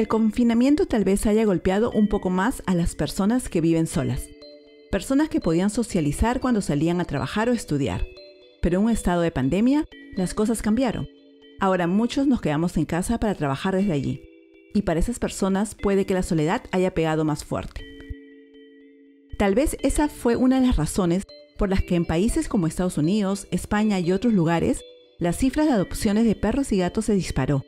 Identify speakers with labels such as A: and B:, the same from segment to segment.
A: el confinamiento tal vez haya golpeado un poco más a las personas que viven solas, personas que podían socializar cuando salían a trabajar o estudiar. Pero en un estado de pandemia, las cosas cambiaron. Ahora muchos nos quedamos en casa para trabajar desde allí. Y para esas personas puede que la soledad haya pegado más fuerte. Tal vez esa fue una de las razones por las que en países como Estados Unidos, España y otros lugares, las cifras de adopciones de perros y gatos se disparó.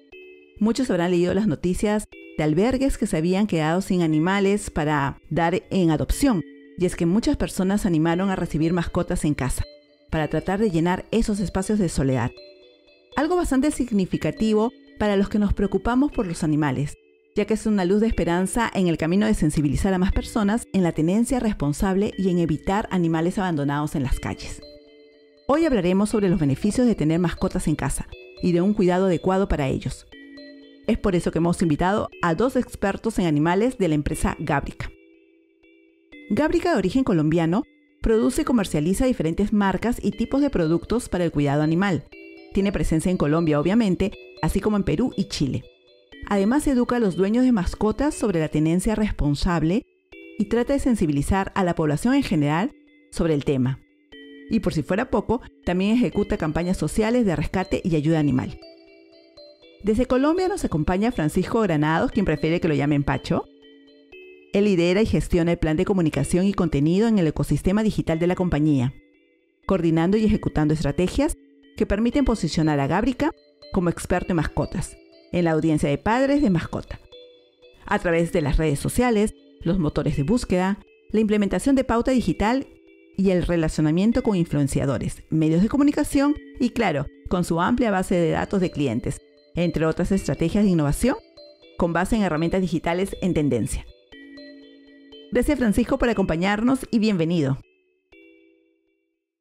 A: Muchos habrán leído las noticias de albergues que se habían quedado sin animales para dar en adopción. Y es que muchas personas animaron a recibir mascotas en casa, para tratar de llenar esos espacios de soledad. Algo bastante significativo para los que nos preocupamos por los animales, ya que es una luz de esperanza en el camino de sensibilizar a más personas en la tenencia responsable y en evitar animales abandonados en las calles. Hoy hablaremos sobre los beneficios de tener mascotas en casa y de un cuidado adecuado para ellos, es por eso que hemos invitado a dos expertos en animales de la empresa Gábrica. Gábrica de origen colombiano produce y comercializa diferentes marcas y tipos de productos para el cuidado animal. Tiene presencia en Colombia, obviamente, así como en Perú y Chile. Además, educa a los dueños de mascotas sobre la tenencia responsable y trata de sensibilizar a la población en general sobre el tema. Y por si fuera poco, también ejecuta campañas sociales de rescate y ayuda animal. Desde Colombia nos acompaña Francisco Granados, quien prefiere que lo llamen Pacho. Él lidera y gestiona el plan de comunicación y contenido en el ecosistema digital de la compañía, coordinando y ejecutando estrategias que permiten posicionar a Gábrica como experto en mascotas, en la audiencia de padres de mascota, a través de las redes sociales, los motores de búsqueda, la implementación de pauta digital y el relacionamiento con influenciadores, medios de comunicación y, claro, con su amplia base de datos de clientes, entre otras estrategias de innovación con base en herramientas digitales en tendencia. Gracias Francisco por acompañarnos y bienvenido.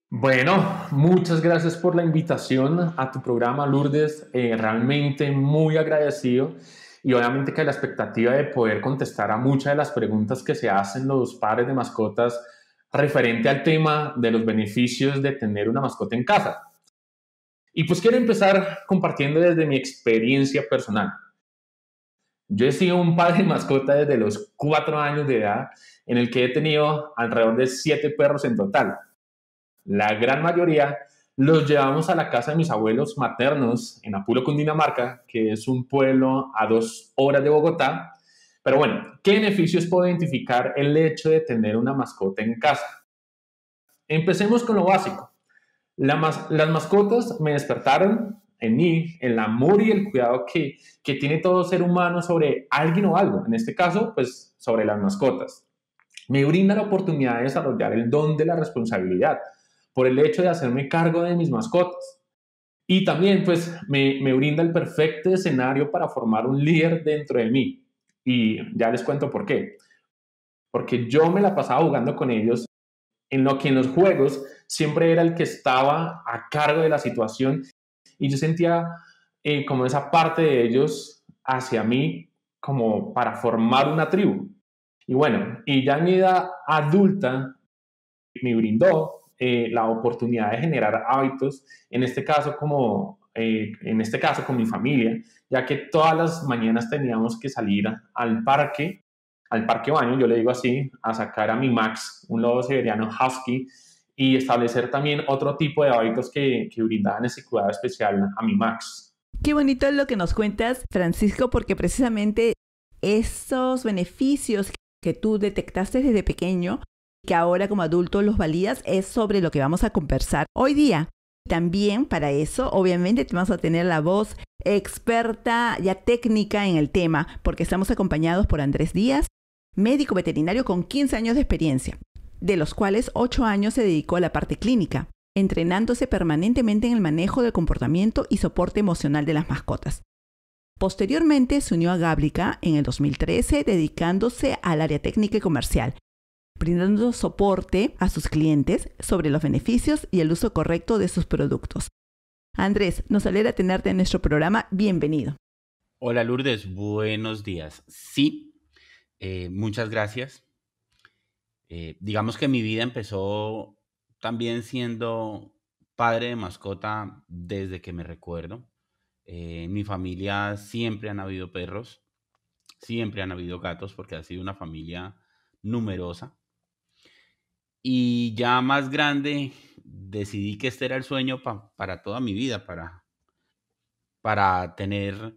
B: Bueno, muchas gracias por la invitación a tu programa, Lourdes. Eh, realmente muy agradecido y obviamente que la expectativa de poder contestar a muchas de las preguntas que se hacen los padres de mascotas referente al tema de los beneficios de tener una mascota en casa. Y pues quiero empezar compartiendo desde mi experiencia personal. Yo he sido un padre mascota desde los cuatro años de edad, en el que he tenido alrededor de siete perros en total. La gran mayoría los llevamos a la casa de mis abuelos maternos en Apulo, Cundinamarca, que es un pueblo a dos horas de Bogotá. Pero bueno, ¿qué beneficios puedo identificar el hecho de tener una mascota en casa? Empecemos con lo básico las mascotas me despertaron en mí el amor y el cuidado que, que tiene todo ser humano sobre alguien o algo, en este caso, pues sobre las mascotas. Me brinda la oportunidad de desarrollar el don de la responsabilidad por el hecho de hacerme cargo de mis mascotas. Y también pues me, me brinda el perfecto escenario para formar un líder dentro de mí. Y ya les cuento por qué. Porque yo me la pasaba jugando con ellos en lo que en los juegos siempre era el que estaba a cargo de la situación y yo sentía eh, como esa parte de ellos hacia mí como para formar una tribu. Y bueno, y ya en mi edad adulta me brindó eh, la oportunidad de generar hábitos, en este caso como eh, en este caso con mi familia, ya que todas las mañanas teníamos que salir al parque, al parque baño, yo le digo así, a sacar a mi Max, un lobo siberiano husky, y establecer también otro tipo de hábitos que, que brindaban ese cuidado especial a mi Max.
A: Qué bonito es lo que nos cuentas, Francisco, porque precisamente esos beneficios que tú detectaste desde pequeño, que ahora como adulto los valías, es sobre lo que vamos a conversar hoy día. También para eso, obviamente, te vamos a tener la voz experta ya técnica en el tema, porque estamos acompañados por Andrés Díaz, médico veterinario con 15 años de experiencia de los cuales ocho años se dedicó a la parte clínica, entrenándose permanentemente en el manejo del comportamiento y soporte emocional de las mascotas. Posteriormente se unió a Gáblica en el 2013 dedicándose al área técnica y comercial, brindando soporte a sus clientes sobre los beneficios y el uso correcto de sus productos. Andrés, nos alegra tenerte en nuestro programa. Bienvenido.
C: Hola Lourdes, buenos días. Sí, eh, muchas gracias eh, digamos que mi vida empezó también siendo padre de mascota desde que me recuerdo. Eh, en mi familia siempre han habido perros, siempre han habido gatos, porque ha sido una familia numerosa. Y ya más grande decidí que este era el sueño para toda mi vida, para, para tener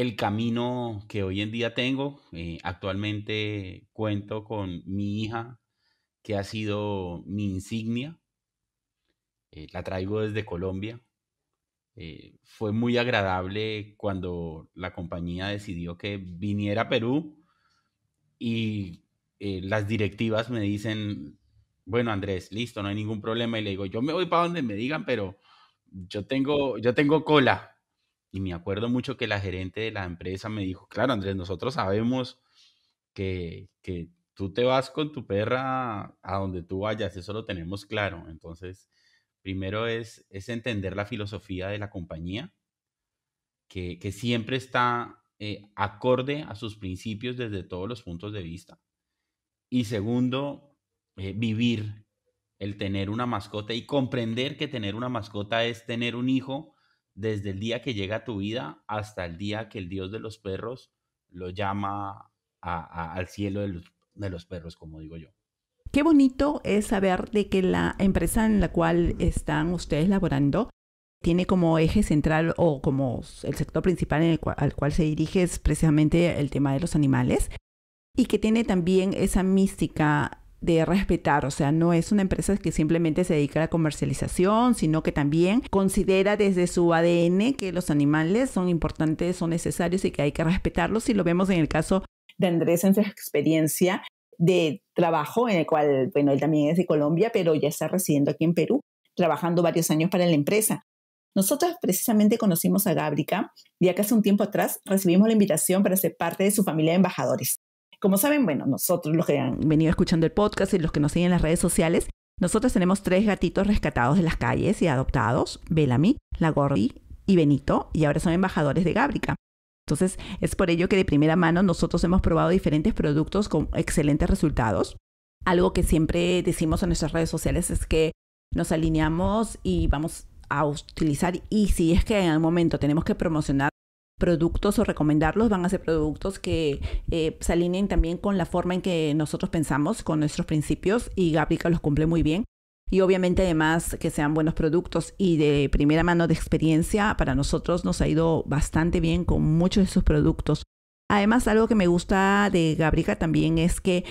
C: el camino que hoy en día tengo. Eh, actualmente cuento con mi hija, que ha sido mi insignia. Eh, la traigo desde Colombia. Eh, fue muy agradable cuando la compañía decidió que viniera a Perú y las directivas me dicen, bueno Andrés, listo, no hay ningún problema. Y le digo, yo me voy para donde me digan, pero yo tengo, yo tengo cola y me acuerdo mucho que la gerente de la empresa me dijo, claro, Andrés, nosotros sabemos que, tú te vas con tu perra a donde tú vayas, eso lo tenemos claro. Entonces, primero es, es entender la filosofía de la compañía, que, siempre está eh, acorde a sus principios desde todos los puntos de vista. Y segundo, eh, vivir el tener una mascota y comprender que tener una mascota es tener un hijo desde el día que llega a tu vida hasta el día que el dios de los perros lo llama al cielo de los, perros, como digo yo.
A: Qué bonito es saber de que la empresa en la cual están ustedes laborando tiene como eje central o como el sector principal al cual se dirige es precisamente el tema de los animales y que tiene también esa mística de respetar, o sea, no es una empresa que simplemente se dedica a la comercialización, sino que también considera desde su ADN que los animales son importantes, son necesarios y que hay que respetarlos. Y lo vemos en el caso de Andrés en su experiencia de trabajo, en el cual, bueno, él también es de Colombia, pero ya está residiendo aquí en Perú, trabajando varios años para la empresa. Nosotros precisamente conocimos a Gábrica, ya que hace un tiempo atrás recibimos la invitación para ser parte de su familia de embajadores. Como saben, bueno, nosotros los que han venido escuchando el podcast y los que nos siguen en las redes sociales, nosotros tenemos tres gatitos rescatados de las calles y adoptados, Bellamy, la y Benito, y ahora son embajadores de Gábrica. Entonces, es por ello que de primera mano nosotros hemos probado diferentes productos con excelentes resultados. Algo que siempre decimos en nuestras redes sociales es que nos alineamos y vamos a utilizar y si es que en algún momento tenemos que promocionar productos o recomendarlos, van a ser productos que eh, se alineen también con la forma en que nosotros pensamos, con nuestros principios y Gabrica los cumple muy bien. Y obviamente además que sean buenos productos y de primera mano de experiencia, para nosotros nos ha ido bastante bien con muchos de sus productos. Además, algo que me gusta de Gabrica también es que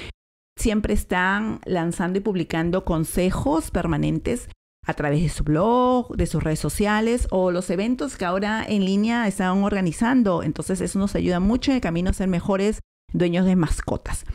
A: siempre están lanzando y publicando consejos permanentes a través de su blog, de sus redes sociales o los eventos que ahora en línea están organizando. Entonces eso nos ayuda mucho en el camino a ser mejores dueños de mascotas.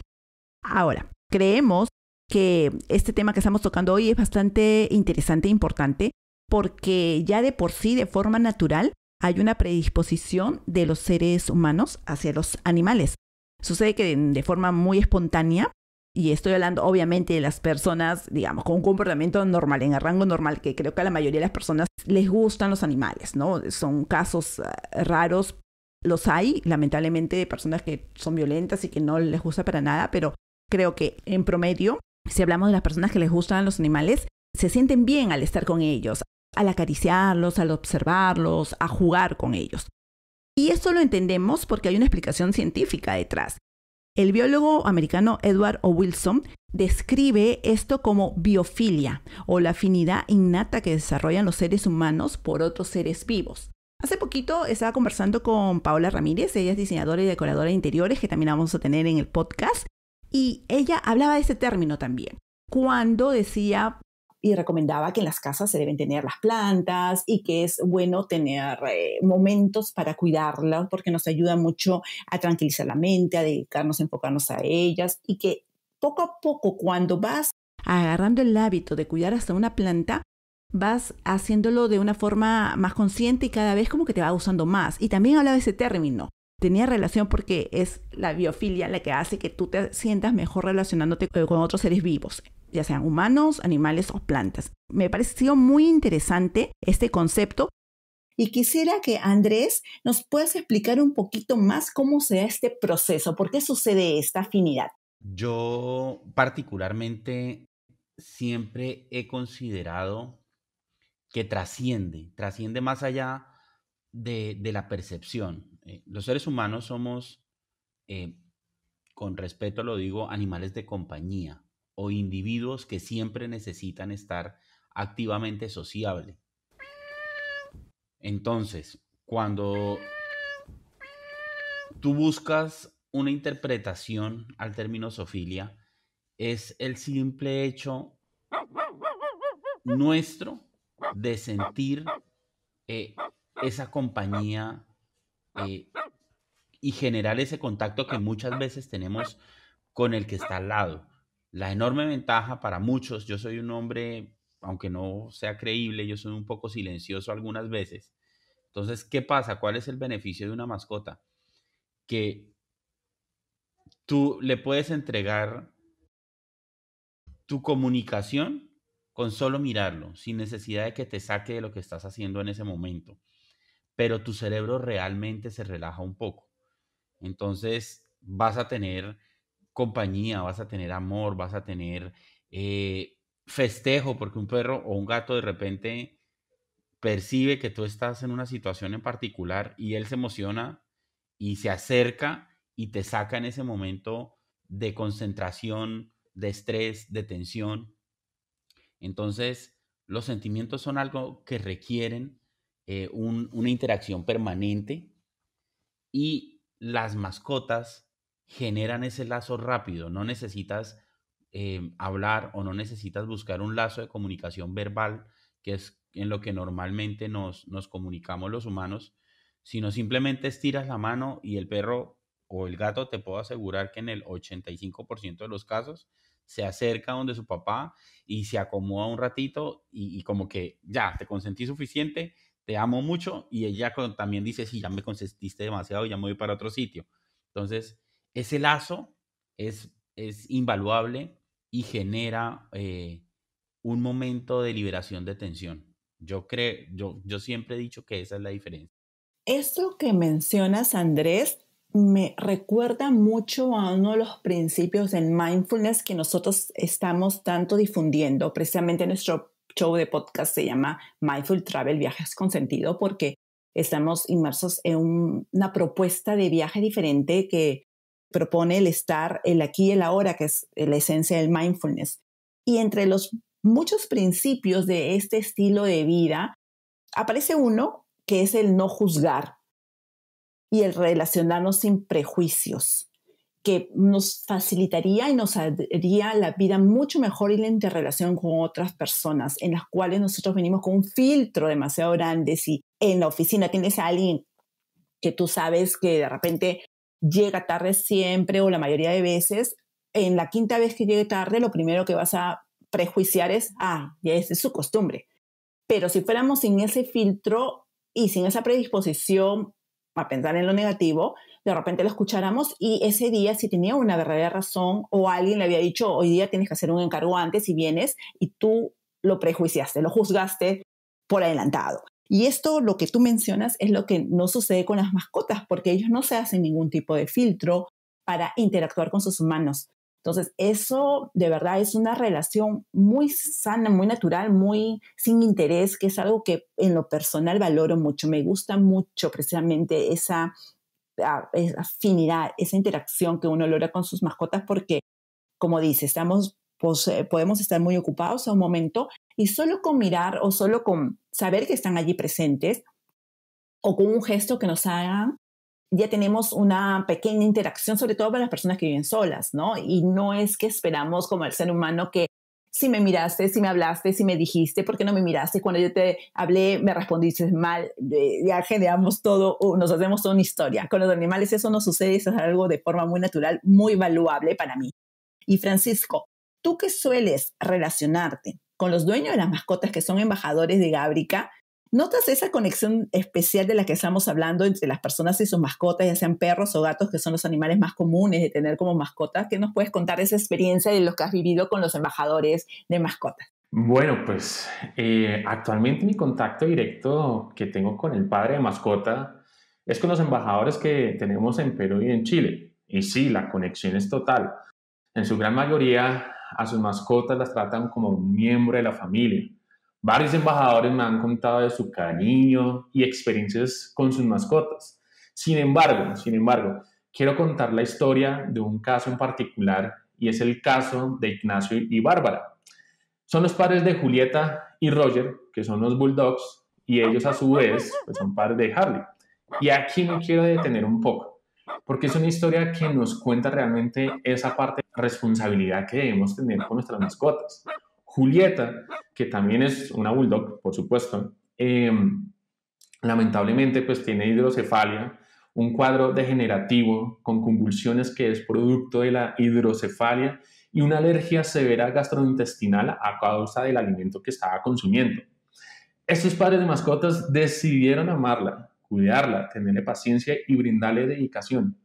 A: Ahora, creemos que este tema que estamos tocando hoy es bastante interesante e importante porque ya de por sí, de forma natural, hay una predisposición de los seres humanos hacia los animales. Sucede que de forma muy espontánea y estoy hablando obviamente de las personas, digamos, con un comportamiento normal, en el rango normal, que creo que a la mayoría de las personas les gustan los animales, ¿no? Son casos eh, raros, los hay, lamentablemente, de personas que son violentas y que no les gusta para nada, pero creo que en promedio, si hablamos de las personas que les gustan los animales, se sienten bien al estar con ellos, al acariciarlos, al observarlos, a jugar con ellos. Y esto lo entendemos porque hay una explicación científica detrás. El biólogo americano Edward O. Wilson describe esto como biofilia o la afinidad innata que desarrollan los seres humanos por otros seres vivos. Hace poquito estaba conversando con Paula Ramírez, ella es diseñadora y decoradora de interiores, que también vamos a tener en el podcast, y ella hablaba de ese término también. Cuando decía, y recomendaba que en las casas se deben tener las plantas y que es bueno tener eh, momentos para cuidarlas porque nos ayuda mucho a tranquilizar la mente, a dedicarnos, a enfocarnos a ellas y que poco a poco cuando vas agarrando el hábito de cuidar hasta una planta, vas haciéndolo de una forma más consciente y cada vez como que te va usando más. Y también hablaba de ese término, tenía relación porque es la biofilia la que hace que tú te sientas mejor relacionándote con otros seres vivos, ya sean humanos, animales o plantas. Me pareció muy interesante este concepto. Y quisiera que Andrés nos puedas explicar un poquito más cómo se da este proceso, por qué sucede esta afinidad.
C: Yo particularmente siempre he considerado que trasciende, trasciende más allá de, de la percepción eh, los seres humanos somos, eh, con respeto lo digo, animales de compañía o individuos que siempre necesitan estar activamente sociable. Entonces, cuando tú buscas una interpretación al término sofilia, es el simple hecho nuestro de sentir eh, esa compañía eh, y generar ese contacto que muchas veces tenemos con el que está al lado. La enorme ventaja para muchos, yo soy un hombre, aunque no sea creíble, yo soy un poco silencioso algunas veces. Entonces, ¿qué pasa? ¿Cuál es el beneficio de una mascota? Que tú le puedes entregar tu comunicación con solo mirarlo, sin necesidad de que te saque de lo que estás haciendo en ese momento pero tu cerebro realmente se relaja un poco. Entonces vas a tener compañía, vas a tener amor, vas a tener eh, festejo, porque un perro o un gato de repente percibe que tú estás en una situación en particular y él se emociona y se acerca y te saca en ese momento de concentración, de estrés, de tensión. Entonces, los sentimientos son algo que requieren eh, una interacción permanente y las mascotas generan ese lazo rápido, no necesitas eh, hablar o no necesitas buscar un lazo de comunicación verbal, que es en lo que normalmente nos, comunicamos los humanos, sino simplemente estiras la mano y el perro o el gato, te puedo asegurar que en el 85% de los casos se acerca donde su papá y se acomoda un ratito y, como que ya, te consentí suficiente te amo mucho y ella también dice, si ya me consentiste demasiado, ya me voy para otro sitio. Entonces, ese lazo es, es invaluable y genera eh, un momento de liberación de tensión. Yo, creo, yo, yo siempre he dicho que esa es la diferencia.
A: Esto que mencionas, Andrés, me recuerda mucho a uno de los principios del mindfulness que nosotros estamos tanto difundiendo. Precisamente nuestro show de podcast se llama Mindful Travel, Viajes con Sentido, porque estamos inmersos en una propuesta de viaje diferente que propone el estar el aquí y el ahora, que es la esencia del mindfulness. Y entre los muchos principios de este estilo de vida, aparece uno que es el no juzgar y el relacionarnos sin prejuicios que nos facilitaría y nos haría la vida mucho mejor y la interrelación con otras personas, en las cuales nosotros venimos con un filtro demasiado grande. Si en la oficina tienes a alguien que tú sabes que de repente llega tarde siempre o la mayoría de veces, en la quinta vez que llegue tarde, lo primero que vas a prejuiciar es, ah, ya es su costumbre. Pero si fuéramos sin ese filtro y sin esa predisposición a pensar en lo negativo, de repente lo escucháramos y ese día si tenía una verdadera razón o alguien le había dicho, hoy día tienes que hacer un encargo antes y vienes y tú lo prejuiciaste, lo juzgaste por adelantado. Y esto, lo que tú mencionas, es lo que no sucede con las mascotas, porque ellos no se hacen ningún tipo de filtro para interactuar con sus humanos. Entonces, eso de verdad es una relación muy sana, muy natural, muy sin interés, que es algo que en lo personal valoro mucho. Me gusta mucho precisamente esa, ah, afinidad, esa interacción que uno logra con sus mascotas porque, como dice, estamos, pues, eh, podemos estar muy ocupados a un momento y solo con mirar o solo con saber que están allí presentes o con un gesto que nos hagan, ya tenemos una pequeña interacción, sobre todo para las personas que viven solas, ¿no? Y no es que esperamos como el ser humano que si me miraste, si me hablaste, si me dijiste, ¿por qué no me miraste? Cuando yo te hablé, me respondiste mal, ya generamos todo, nos hacemos toda una historia. Con los animales eso no sucede, eso es algo de forma muy natural, muy valuable para mí. Y Francisco, tú qué sueles relacionarte con los dueños de las mascotas que son embajadores de Gábrica, ¿Notas esa conexión especial de la que estamos hablando entre las personas y sus mascotas, ya sean perros o gatos, que son los animales más comunes de tener como mascotas? ¿Qué nos puedes contar de esa experiencia de lo que has vivido con los embajadores de mascotas?
B: Bueno, pues eh, actualmente mi contacto directo que tengo con el padre de mascota es con los embajadores que tenemos en Perú y en Chile. Y sí, la conexión es total. En su gran mayoría, a sus mascotas las tratan como un miembro de la familia Varios embajadores me han contado de su cariño y experiencias con sus mascotas. Sin embargo, sin embargo, quiero contar la historia de un caso en particular y es el caso de Ignacio y Bárbara. Son los padres de Julieta y Roger, que son los Bulldogs, y ellos a su vez pues, son padres de Harley. Y aquí me quiero detener un poco, porque es una historia que nos cuenta realmente esa parte de responsabilidad que debemos tener con nuestras mascotas. Julieta, que también es una bulldog, por supuesto, em, lamentablemente pues tiene hidrocefalia, un cuadro degenerativo con convulsiones que es producto de la hidrocefalia y una alergia severa gastrointestinal a causa del alimento que estaba consumiendo. Estos padres de mascotas decidieron amarla, cuidarla, tenerle paciencia y brindarle dedicación,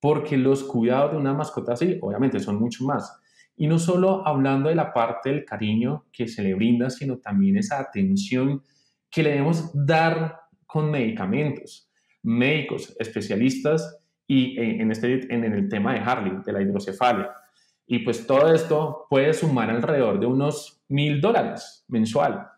B: porque los cuidados de una mascota así obviamente son mucho más y no solo hablando de la parte del cariño que se le brinda, sino también esa atención que le debemos dar con medicamentos, médicos, especialistas y eh, en, este, en el tema de Harley, de la hidrocefalia. Y pues todo esto puede sumar alrededor de unos mil dólares mensual.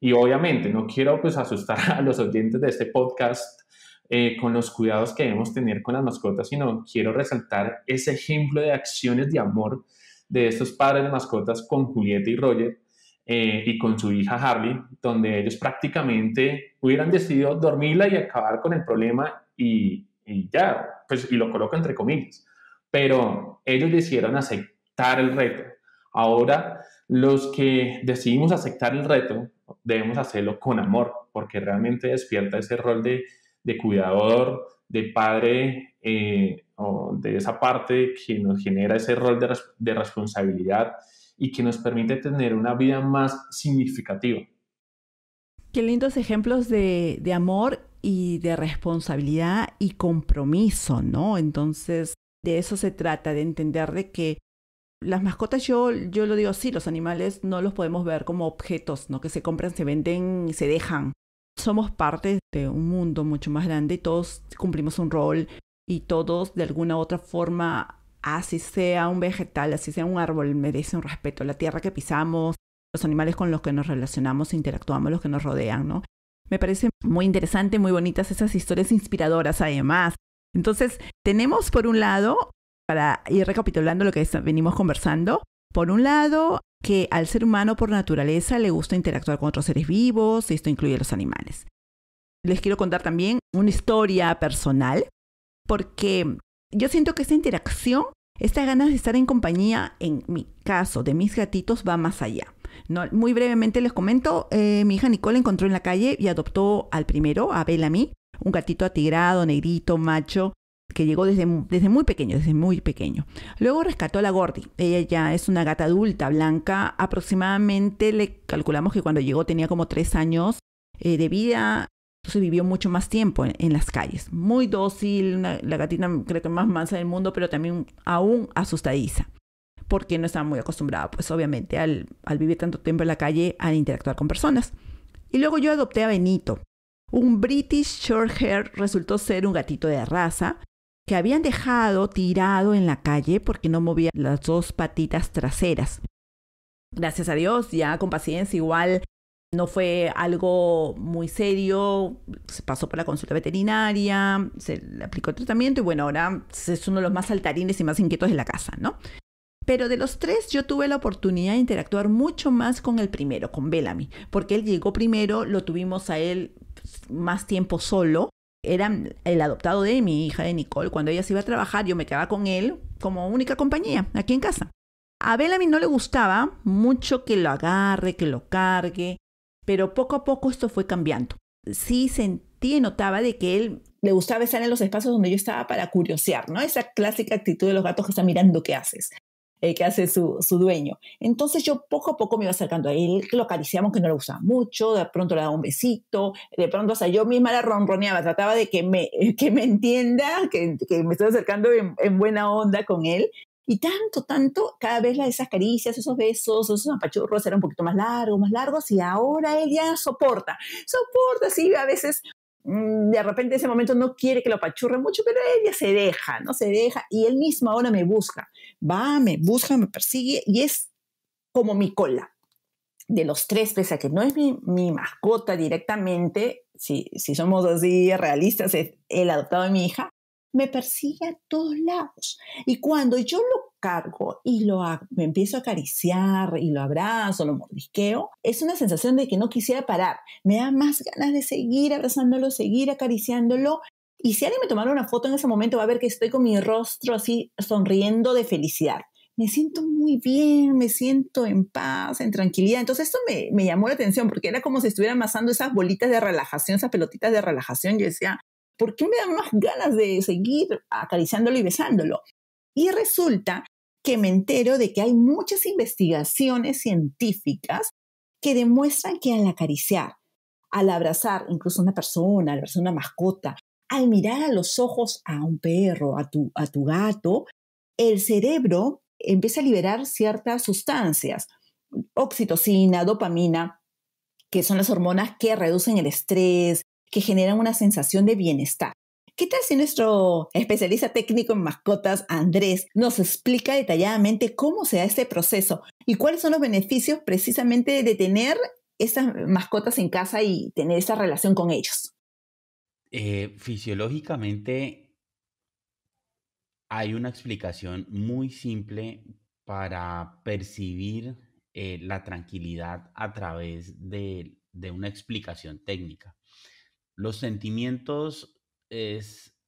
B: Y obviamente no quiero pues asustar a los oyentes de este podcast eh, con los cuidados que debemos tener con las mascotas, sino quiero resaltar ese ejemplo de acciones de amor de estos padres de mascotas con Julieta y Roger eh, y con su hija Harley, donde ellos prácticamente hubieran decidido dormirla y acabar con el problema y, y ya, pues, y lo coloco entre comillas. Pero ellos decidieron aceptar el reto. Ahora, los que decidimos aceptar el reto, debemos hacerlo con amor, porque realmente despierta ese rol de de cuidador, de padre eh, o de esa parte que nos genera ese rol de, responsabilidad y que nos permite tener una vida más significativa.
A: Qué lindos ejemplos de, amor y de responsabilidad y compromiso, ¿no? Entonces, de eso se trata, de entender de que las mascotas, yo, yo lo digo así, los animales no los podemos ver como objetos, ¿no? Que se compran, se venden, y se dejan somos parte de un mundo mucho más grande y todos cumplimos un rol y todos de alguna u otra forma, así sea un vegetal, así sea un árbol, merece un respeto. La tierra que pisamos, los animales con los que nos relacionamos, interactuamos, los que nos rodean, ¿no? Me parece muy interesante, muy bonitas esas historias inspiradoras además. Entonces, tenemos por un lado, para ir recapitulando lo que venimos conversando, por un lado, que al ser humano por naturaleza le gusta interactuar con otros seres vivos, esto incluye a los animales. Les quiero contar también una historia personal, porque yo siento que esta interacción, esta ganas de estar en compañía, en mi caso, de mis gatitos, va más allá. muy brevemente les comento, eh, mi hija Nicole encontró en la calle y adoptó al primero, a Bellamy, un gatito atigrado, negrito, macho, que llegó desde, desde muy pequeño, desde muy pequeño. Luego rescató a la Gordy. Ella ya es una gata adulta, blanca. Aproximadamente le calculamos que cuando llegó tenía como tres años eh, de vida. Entonces vivió mucho más tiempo en, las calles. Muy dócil, la gatita mm, creo que más mansa del mundo, pero también aún asustadiza. Porque no estaba muy acostumbrada, pues obviamente, al, al vivir tanto tiempo en la calle, al interactuar con personas. Y luego yo adopté a Benito. Un British Shorthair resultó ser un gatito de raza que habían dejado tirado en la calle porque no movía las dos patitas traseras. Gracias a Dios, ya con paciencia igual no fue algo muy serio, se pasó por la consulta veterinaria, se le aplicó el tratamiento y bueno, ahora es uno de los más saltarines y más inquietos de la casa, ¿no? Pero de los tres yo tuve la oportunidad de interactuar mucho más con el primero, con Bellamy, porque él llegó primero, lo tuvimos a él pues, más tiempo solo era el adoptado de mi hija, de Nicole. Cuando ella se iba a trabajar, yo me quedaba con él como única compañía aquí en casa. A Bellamy no le gustaba mucho que lo agarre, que lo cargue, pero poco a poco esto fue cambiando. Sí sentí y notaba de que él le gustaba estar en los espacios donde yo estaba para curiosear, ¿no? Esa clásica actitud de los gatos que están mirando qué haces. Eh, que hace su, su, dueño. Entonces yo poco a poco me iba acercando a él, lo acariciamos que no le gustaba mucho, de pronto le daba un besito, de pronto, o sea, yo misma la ronroneaba, trataba de que me, que me entienda, que, que me estoy acercando en, buena onda con él. Y tanto, tanto, cada vez esas caricias, esos besos, esos apachurros eran un poquito más largos, más largos, y ahora él ya soporta, soporta, sí, a veces mm, de repente en ese momento no quiere que lo apachurre mucho, pero él ya se deja, ¿no? Se deja, y él mismo ahora me busca va, me busca, me persigue y es como mi cola. De los tres, pese a que no es mi, mascota directamente, si, si somos así realistas, es el adoptado de mi hija, me persigue a todos lados. Y cuando yo lo cargo y lo me empiezo a acariciar y lo abrazo, lo mordisqueo, es una sensación de que no quisiera parar. Me da más ganas de seguir abrazándolo, seguir acariciándolo y si alguien me tomara una foto en ese momento, va a ver que estoy con mi rostro así sonriendo de felicidad. Me siento muy bien, me siento en paz, en tranquilidad. Entonces esto me, llamó la atención porque era como si estuviera amasando esas bolitas de relajación, esas pelotitas de relajación. Yo decía, ¿por qué me dan más ganas de seguir acariciándolo y besándolo? Y resulta que me entero de que hay muchas investigaciones científicas que demuestran que al acariciar, al abrazar incluso una persona, al abrazar una mascota, al mirar a los ojos a un perro, a tu, gato, el cerebro empieza a liberar ciertas sustancias, oxitocina, dopamina, que son las hormonas que reducen el estrés, que generan una sensación de bienestar. ¿Qué tal si nuestro especialista técnico en mascotas, Andrés, nos explica detalladamente cómo se da este proceso y cuáles son los beneficios precisamente de tener esas mascotas en casa y tener esa relación con ellos?
C: Eh, fisiológicamente hay una explicación muy simple para percibir eh, la tranquilidad a través de, una explicación técnica. Los sentimientos es,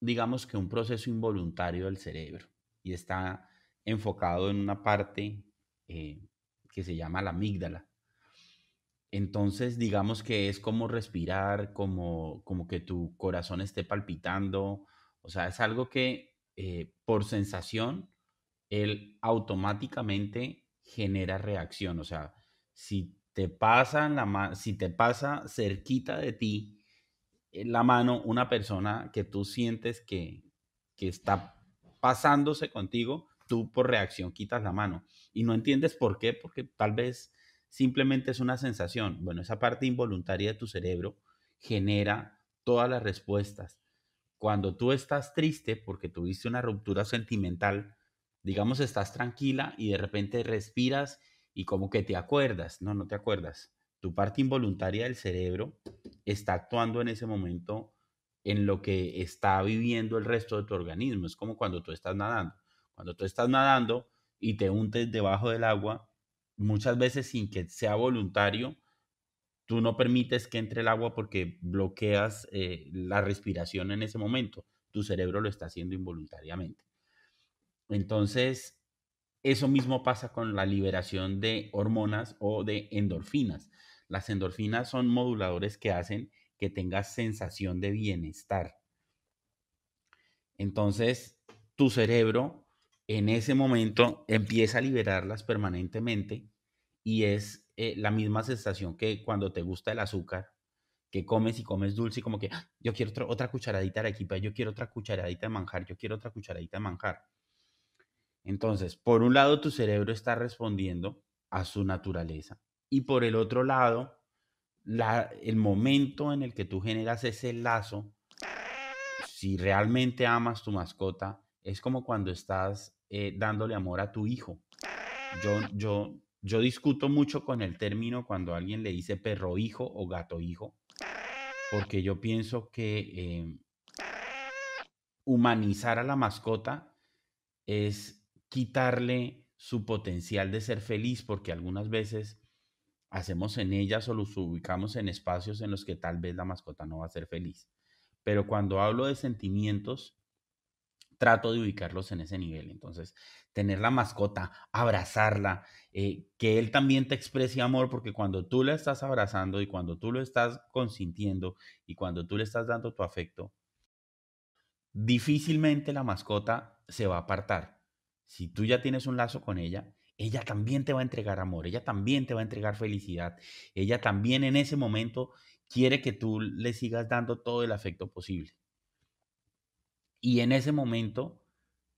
C: digamos que un proceso involuntario del cerebro y está enfocado en una parte eh, que se llama la amígdala. Entonces, digamos que es como respirar, como, como que tu corazón esté palpitando. O sea, es algo que eh, por sensación, él automáticamente genera reacción. O sea, si te pasa, la si te pasa cerquita de ti la mano una persona que tú sientes que, que está pasándose contigo, tú por reacción quitas la mano. Y no entiendes por qué, porque tal vez simplemente es una sensación. Bueno, esa parte involuntaria de tu cerebro genera todas las respuestas. Cuando tú estás triste porque tuviste una ruptura sentimental, digamos, estás tranquila y de repente respiras y como que te acuerdas, no, no te acuerdas. Tu parte involuntaria del cerebro está actuando en ese momento en lo que está viviendo el resto de tu organismo. Es como cuando tú estás nadando. Cuando tú estás nadando y te untes debajo del agua, muchas veces sin que sea voluntario, tú no permites que entre el agua porque bloqueas eh, la respiración en ese momento. Tu cerebro lo está haciendo involuntariamente. Entonces, eso mismo pasa con la liberación de hormonas o de endorfinas. Las endorfinas son moduladores que hacen que tengas sensación de bienestar. Entonces, tu cerebro en ese momento empieza a liberarlas permanentemente y es eh, la misma sensación que cuando te gusta el azúcar, que comes y comes dulce como que ah, yo quiero otra cucharadita de arequipa, yo quiero otra cucharadita de manjar, yo quiero otra cucharadita de manjar. Entonces, por un lado tu cerebro está respondiendo a su naturaleza y por el otro lado, la, el momento en el que tú generas ese lazo, si realmente amas tu mascota, es como cuando estás eh, dándole amor a tu hijo. Yo, yo, yo discuto mucho con el término cuando alguien le dice perro hijo o gato hijo, porque yo pienso que em, humanizar a la mascota es quitarle su potencial de ser feliz, porque algunas veces hacemos en ellas o los ubicamos en espacios en los que tal vez la mascota no va a ser feliz. Pero cuando hablo de sentimientos, trato de ubicarlos en ese nivel. Entonces, tener la mascota, abrazarla, eh, que él también te exprese amor, porque cuando tú la estás abrazando y cuando tú lo estás consintiendo y cuando tú le estás dando tu afecto, difícilmente la mascota se va a apartar. Si tú ya tienes un lazo con ella, ella también te va a entregar amor, ella también te va a entregar felicidad, ella también en ese momento quiere que tú le sigas dando todo el afecto posible. Y en ese momento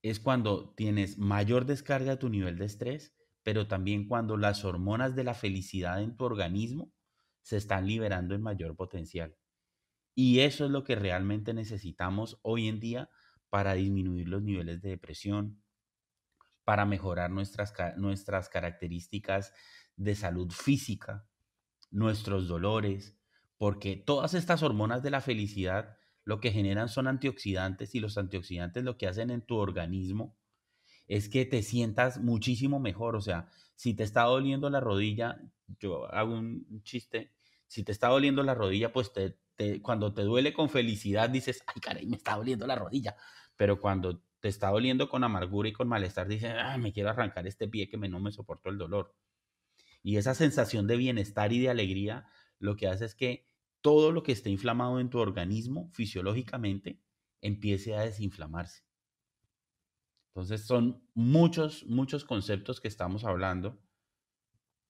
C: es cuando tienes mayor descarga de tu nivel de estrés, pero también cuando las hormonas de la felicidad en tu organismo se están liberando en mayor potencial. Y eso es lo que realmente necesitamos hoy en día para disminuir los niveles de depresión, para mejorar nuestras, nuestras características de salud física, nuestros dolores, porque todas estas hormonas de la felicidad lo que generan son antioxidantes y los antioxidantes lo que hacen en tu organismo es que te sientas muchísimo mejor. O sea, si te está doliendo la rodilla, yo hago un chiste, si te está doliendo la rodilla, pues te, cuando te duele con felicidad dices, ay caray, me está doliendo la rodilla. Pero cuando te está doliendo con amargura y con malestar dices, ay, ah, me quiero arrancar este pie que no me soporto el dolor. Y esa sensación de bienestar y de alegría lo que hace es que todo lo que esté inflamado en tu organismo fisiológicamente empiece a desinflamarse. Entonces son muchos, muchos conceptos que estamos hablando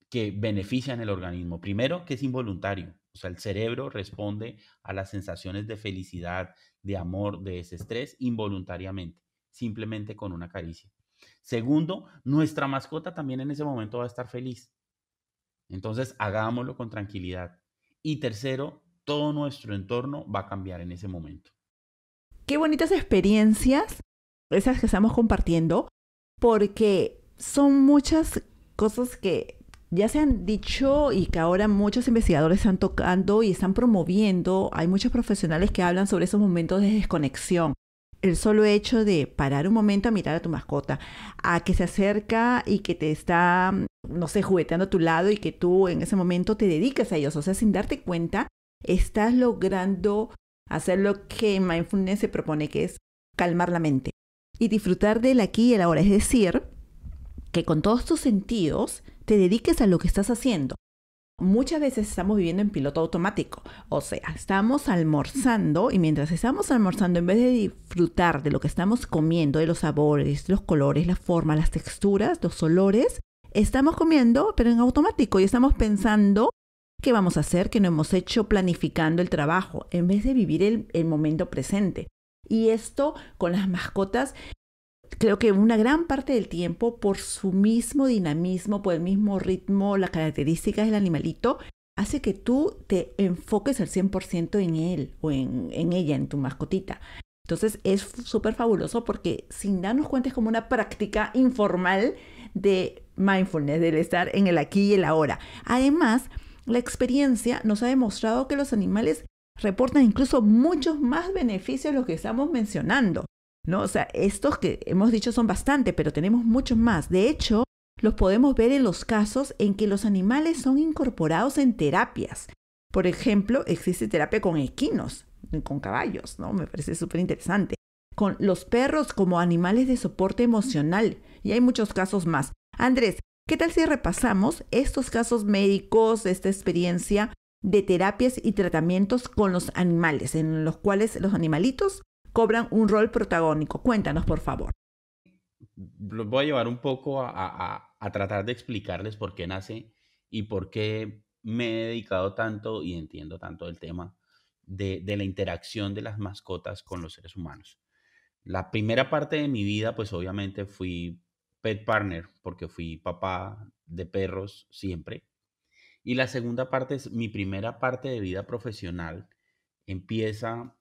C: que benefician el organismo. Primero, que es involuntario. O sea, el cerebro responde a las sensaciones de felicidad, de amor, de ese estrés involuntariamente, simplemente con una caricia. Segundo, nuestra mascota también en ese momento va a estar feliz. Entonces, hagámoslo con tranquilidad. Y tercero, todo nuestro entorno va a cambiar en ese momento.
A: Qué bonitas experiencias, esas que estamos compartiendo, porque son muchas cosas que ya se han dicho y que ahora muchos investigadores están tocando y están promoviendo. Hay muchos profesionales que hablan sobre esos momentos de desconexión, el solo hecho de parar un momento a mirar a tu mascota, a que se acerca y que te está, mm, no sé, jugueteando a tu lado y que tú en ese momento te dedicas a ellos, o sea, sin darte cuenta, estás logrando hacer lo que mindfulness se propone, que es calmar la mente y disfrutar del aquí y el ahora, es decir, que con todos tus sentidos te dediques a lo que estás haciendo. Muchas veces estamos viviendo en piloto automático, o sea, estamos almorzando y mientras estamos almorzando, en vez de disfrutar de lo que estamos comiendo, de los sabores, los colores, la forma, las texturas, los olores, estamos comiendo, pero en automático y estamos pensando qué vamos a hacer, que no hemos hecho planificando el trabajo, en vez de vivir el momento presente. Y esto con las mascotas creo que una gran parte del tiempo, por su mismo dinamismo, por el mismo ritmo, las características del animalito, hace que tú te enfoques al 100% en él o en, en, ella, en tu mascotita. Entonces es súper fabuloso porque sin darnos cuenta es como una práctica informal de mindfulness, del estar en el aquí y el ahora. Además, la experiencia nos ha demostrado que los animales reportan incluso muchos más beneficios de los que estamos mencionando. ¿no? O sea, estos que hemos dicho son bastante, pero tenemos muchos más. De hecho, los podemos ver en los casos en que los animales son incorporados en terapias. Por ejemplo, existe terapia con equinos, con caballos, ¿no? Me parece súper interesante. Con los perros como animales de soporte emocional. Y hay muchos casos más. Andrés, ¿qué tal si repasamos estos casos médicos, esta experiencia de terapias y tratamientos con los animales, en los cuales los animalitos cobran un rol protagónico. Cuéntanos, por favor.
C: Los voy a llevar un poco a, tratar de explicarles por qué nace y por qué me he dedicado tanto y entiendo tanto el tema de, de, la interacción de las mascotas con los seres humanos. La primera parte de mi vida, pues obviamente fui pet partner, porque fui papá de perros siempre. Y la segunda parte es mi primera parte de vida profesional. Empieza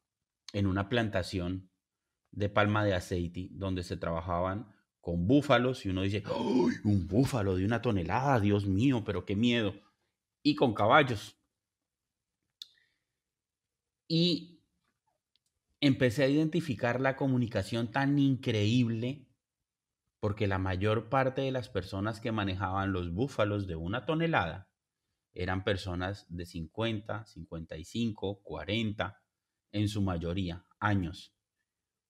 C: en una plantación de palma de aceite donde se trabajaban con búfalos y uno dice, ¡ay, un búfalo de una tonelada, Dios mío, pero qué miedo. Y con caballos. Y empecé a identificar la comunicación tan increíble porque la mayor parte de las personas que manejaban los búfalos de una tonelada eran personas de 50, 55, 40, en su mayoría, años.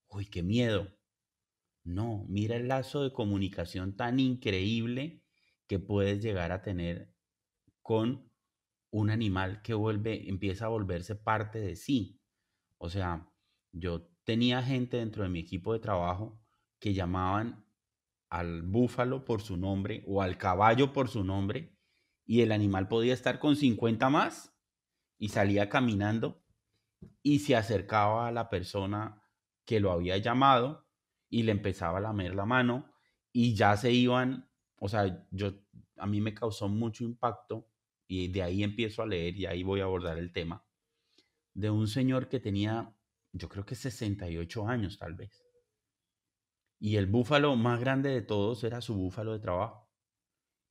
C: Uy, qué miedo. No, mira el lazo de comunicación tan increíble que puedes llegar a tener con un animal que vuelve, empieza a volverse parte de sí. O sea, yo tenía gente dentro de mi equipo de trabajo que llamaban al búfalo por su nombre o al caballo por su nombre y el animal podía estar con 50 más y salía caminando y se acercaba a la persona que lo había llamado y le empezaba a lamer la mano y ya se iban, o sea, yo a mí me causó mucho impacto y de ahí empiezo a leer y ahí voy a abordar el tema de un señor que tenía yo creo que 68 años tal vez. Y el búfalo más grande de todos era su búfalo de trabajo.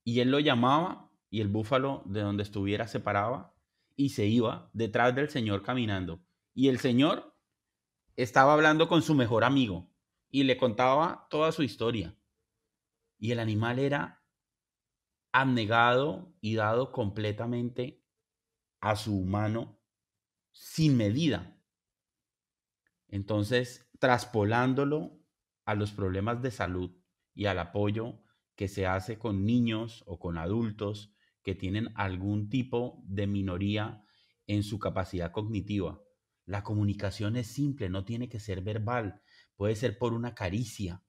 C: Y él lo llamaba y el búfalo de donde estuviera se paraba y se iba detrás del señor caminando y el señor estaba hablando con su mejor amigo y le contaba toda su historia. Y el animal era abnegado y dado completamente a su humano sin medida. Entonces, traspolándolo a los problemas de salud y al apoyo que se hace con niños o con adultos que tienen algún tipo de minoría en su capacidad cognitiva. La comunicación es simple, no tiene que ser verbal, puede ser por una caricia.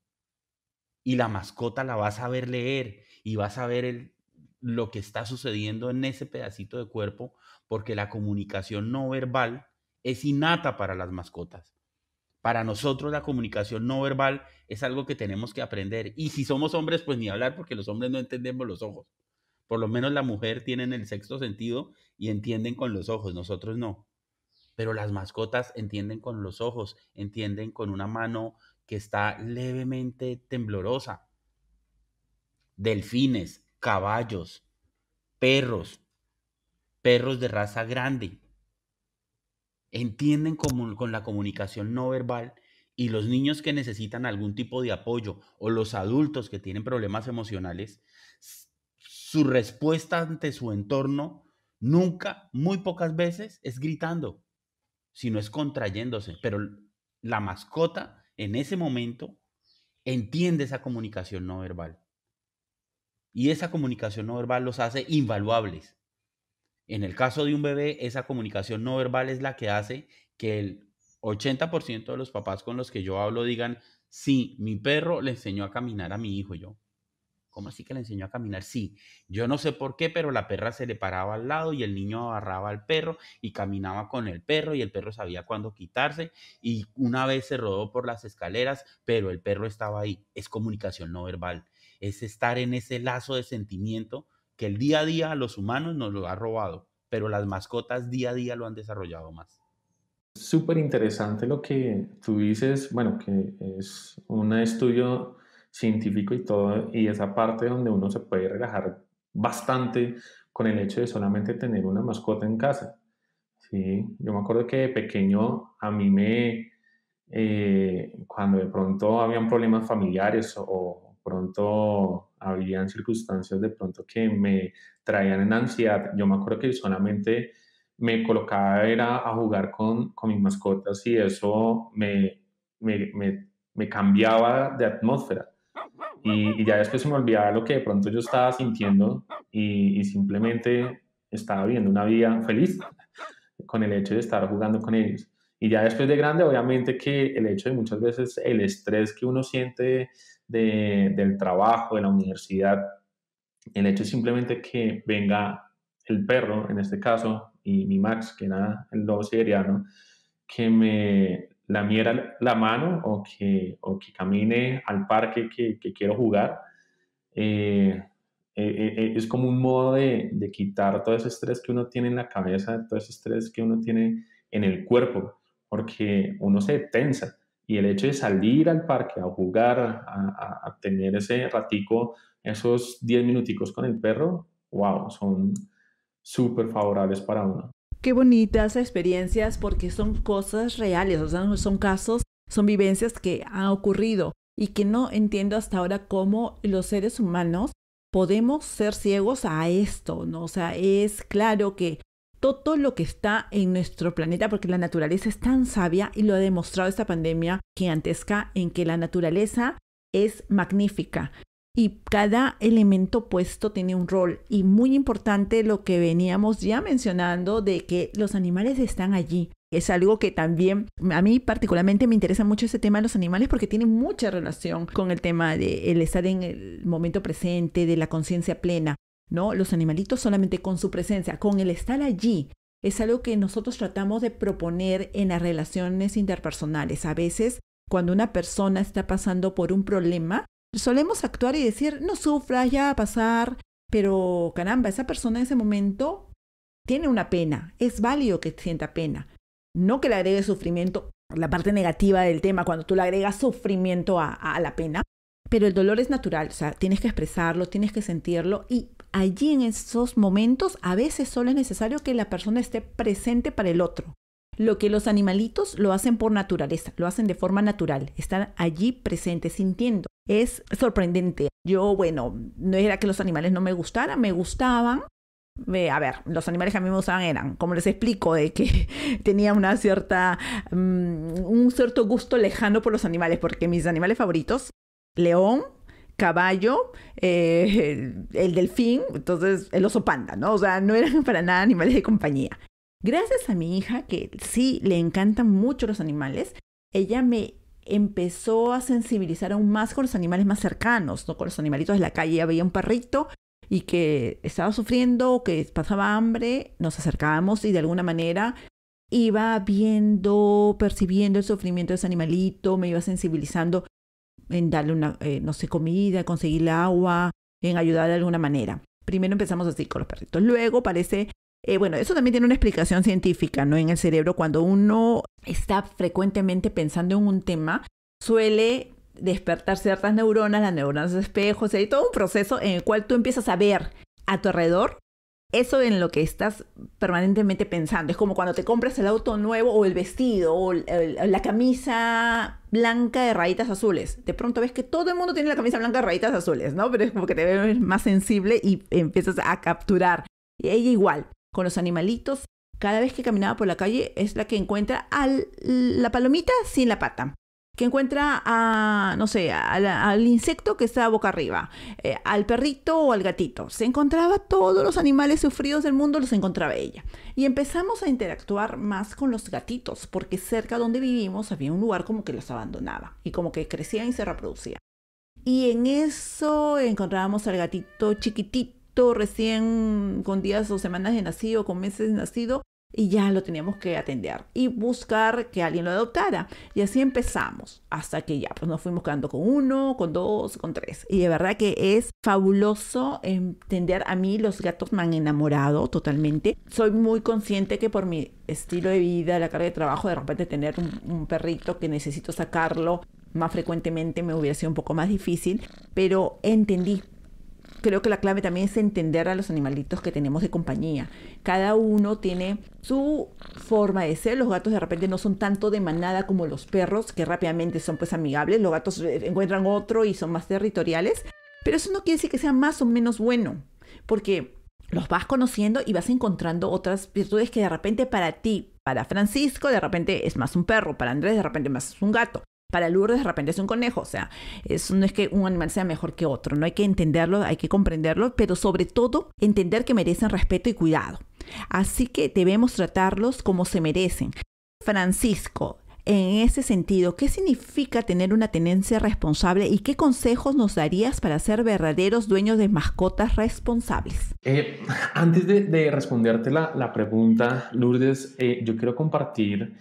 C: Y la mascota la vas a ver leer y vas a ver lo que está sucediendo en ese pedacito de cuerpo, porque la comunicación no verbal es innata para las mascotas. Para nosotros la comunicación no verbal es algo que tenemos que aprender. Y si somos hombres, pues ni hablar, porque los hombres no entendemos los ojos. Por lo menos la mujer tiene el sexto sentido y entienden con los ojos, nosotros no pero las mascotas entienden con los ojos, entienden con una mano que está levemente temblorosa. Delfines, caballos, perros, perros de raza grande, entienden con, con la comunicación no verbal y los niños que necesitan algún tipo de apoyo o los adultos que tienen problemas emocionales, su respuesta ante su entorno nunca, muy pocas veces, es gritando no es contrayéndose. Pero la mascota en ese momento entiende esa comunicación no verbal. Y esa comunicación no verbal los hace invaluables. En el caso de un bebé, esa comunicación no verbal es la que hace que el 80% de los papás con los que yo hablo digan, sí, mi perro le enseñó a caminar a mi hijo yo. ¿Cómo así que le enseñó a caminar? Sí, yo no sé por qué, pero la perra se le paraba al lado y el niño agarraba al perro y caminaba con el perro y el perro sabía cuándo quitarse y una vez se rodó por las escaleras, pero el perro estaba ahí. Es comunicación no verbal, es estar en ese lazo de sentimiento que el día a día a los humanos nos lo ha robado, pero las mascotas día a día lo han desarrollado más.
B: Súper interesante lo que tú dices, bueno, que es un estudio científico y todo, y esa parte donde uno se puede relajar bastante con el hecho de solamente tener una mascota en casa. ¿sí? Yo me acuerdo que de pequeño a mí me, eh, cuando de pronto habían problemas familiares o, pronto habían circunstancias de pronto que me traían en ansiedad, yo me acuerdo que solamente me colocaba era a jugar con, con mis mascotas y eso me, me, me cambiaba de atmósfera. Y, ya después se me olvidaba lo que de pronto yo estaba sintiendo y, simplemente estaba viendo una vida feliz con el hecho de estar jugando con ellos. Y ya después de grande, obviamente que el hecho de muchas veces el estrés que uno siente del trabajo, de la universidad, el hecho simplemente que venga el perro, en este caso, y mi Max, que era el lobo siberiano, que me la lamiera la mano o que, o que camine al parque que, que quiero jugar. Eh, eh, eh, es como un modo de, de, quitar todo ese estrés que uno tiene en la cabeza, todo ese estrés que uno tiene en el cuerpo, porque uno se tensa y el hecho de salir al parque a jugar, a, tener ese ratico, esos 10 minuticos con el perro, wow, son súper favorables para uno.
A: Qué bonitas experiencias porque son cosas reales, o son casos, son vivencias que han ocurrido y que no entiendo hasta ahora cómo los seres humanos podemos ser ciegos a esto, ¿no? O sea, es claro que todo lo que está en nuestro planeta, porque la naturaleza es tan sabia y lo ha demostrado esta pandemia gigantesca en que la naturaleza es magnífica y cada elemento puesto tiene un rol. Y muy importante lo que veníamos ya mencionando de que los animales están allí. Es algo que también a mí particularmente me interesa mucho ese tema de los animales porque tiene mucha relación con el tema de el estar en el momento presente, de la conciencia plena. ¿no? Los animalitos solamente con su presencia, con el estar allí, es algo que nosotros tratamos de proponer en las relaciones interpersonales. A veces, cuando una persona está pasando por un problema, solemos actuar y decir, no sufras, ya va a pasar, pero caramba, esa persona en ese momento tiene una pena, es válido que sienta pena, no que le agregue sufrimiento, la parte negativa del tema, cuando tú le agregas sufrimiento a, a la pena, pero el dolor es natural, o sea, tienes que expresarlo, tienes que sentirlo y allí en esos momentos a veces solo es necesario que la persona esté presente para el otro. Lo que los animalitos lo hacen por naturaleza, lo hacen de forma natural, están allí presentes, sintiendo. Es sorprendente. Yo, bueno, no era que los animales no me gustaran, me gustaban, eh, a ver, los animales que a mí me gustaban eran, como les explico, de que tenía una cierta, mm, un cierto gusto lejano por los animales, porque mis animales favoritos, león, caballo, el, eh, el delfín, entonces el oso panda, ¿no? O sea, no eran para nada animales de compañía. Gracias a mi hija, que sí le encantan mucho los animales, ella me empezó a sensibilizar aún más con los animales más cercanos, con los animalitos de la calle. había un perrito y que estaba sufriendo, que pasaba hambre, nos acercábamos y de alguna manera iba viendo, percibiendo el sufrimiento de ese animalito, me iba sensibilizando en darle una, eh, no sé, comida, conseguirle agua, en ayudar de alguna manera. Primero empezamos así con los perritos. Luego parece eh, bueno, eso también tiene una explicación científica, ¿no? En el cerebro, cuando uno está frecuentemente pensando en un tema, suele despertar ciertas neuronas, las neuronas de espejos, hay todo un proceso en el cual tú empiezas a ver a tu alrededor eso en lo que estás permanentemente pensando. Es como cuando te compras el auto nuevo o el vestido o la camisa blanca de rayitas azules. De pronto ves que todo el mundo tiene la camisa blanca de rayitas azules, ¿no? Pero es como que te ves más sensible y empiezas a capturar. Y ahí igual con los animalitos. Cada vez que caminaba por la calle es la que encuentra a la palomita sin la pata que encuentra a, no sé, al insecto que está boca arriba, eh, al perrito o al gatito. Se encontraba todos los animales sufridos del mundo, los encontraba ella. Y empezamos a interactuar más con los gatitos, porque cerca donde vivimos había un lugar como que los abandonaba y como que crecían y se reproducían. Y en eso encontrábamos al gatito chiquitito recién con días o semanas de nacido, con meses de nacido, y ya lo teníamos que atender y buscar que alguien lo adoptara. Y así empezamos, hasta que ya pues nos fuimos quedando con uno, con dos, con tres. Y de verdad que es fabuloso entender em, a mí, los gatos me han enamorado totalmente. Soy muy consciente que por mi estilo de vida, la carga de trabajo, de repente tener un, un perrito que necesito sacarlo más frecuentemente me hubiera sido un poco más difícil, pero entendí creo que la clave también es entender a los animalitos que tenemos de compañía. Cada uno tiene su forma de ser. Los gatos de repente no son tanto de manada como los perros, que rápidamente son pues amigables. Los gatos eh, encuentran otro y son más territoriales. Pero eso no quiere decir que sea más o menos bueno, porque los vas conociendo y vas encontrando otras virtudes que de repente para ti, para Francisco, de repente es más un perro, para Andrés de repente más un gato. Para Lourdes de repente es un conejo, o sea, eso no es que un animal sea mejor que otro, no hay que entenderlo, hay que comprenderlo, pero sobre todo entender que merecen respeto y cuidado. Así que debemos tratarlos como se merecen. Francisco, en ese sentido, ¿qué significa tener una tenencia responsable y qué consejos nos darías para ser verdaderos dueños de mascotas responsables?
B: Eh, antes de, responderte la, pregunta, Lourdes, eh, yo quiero compartir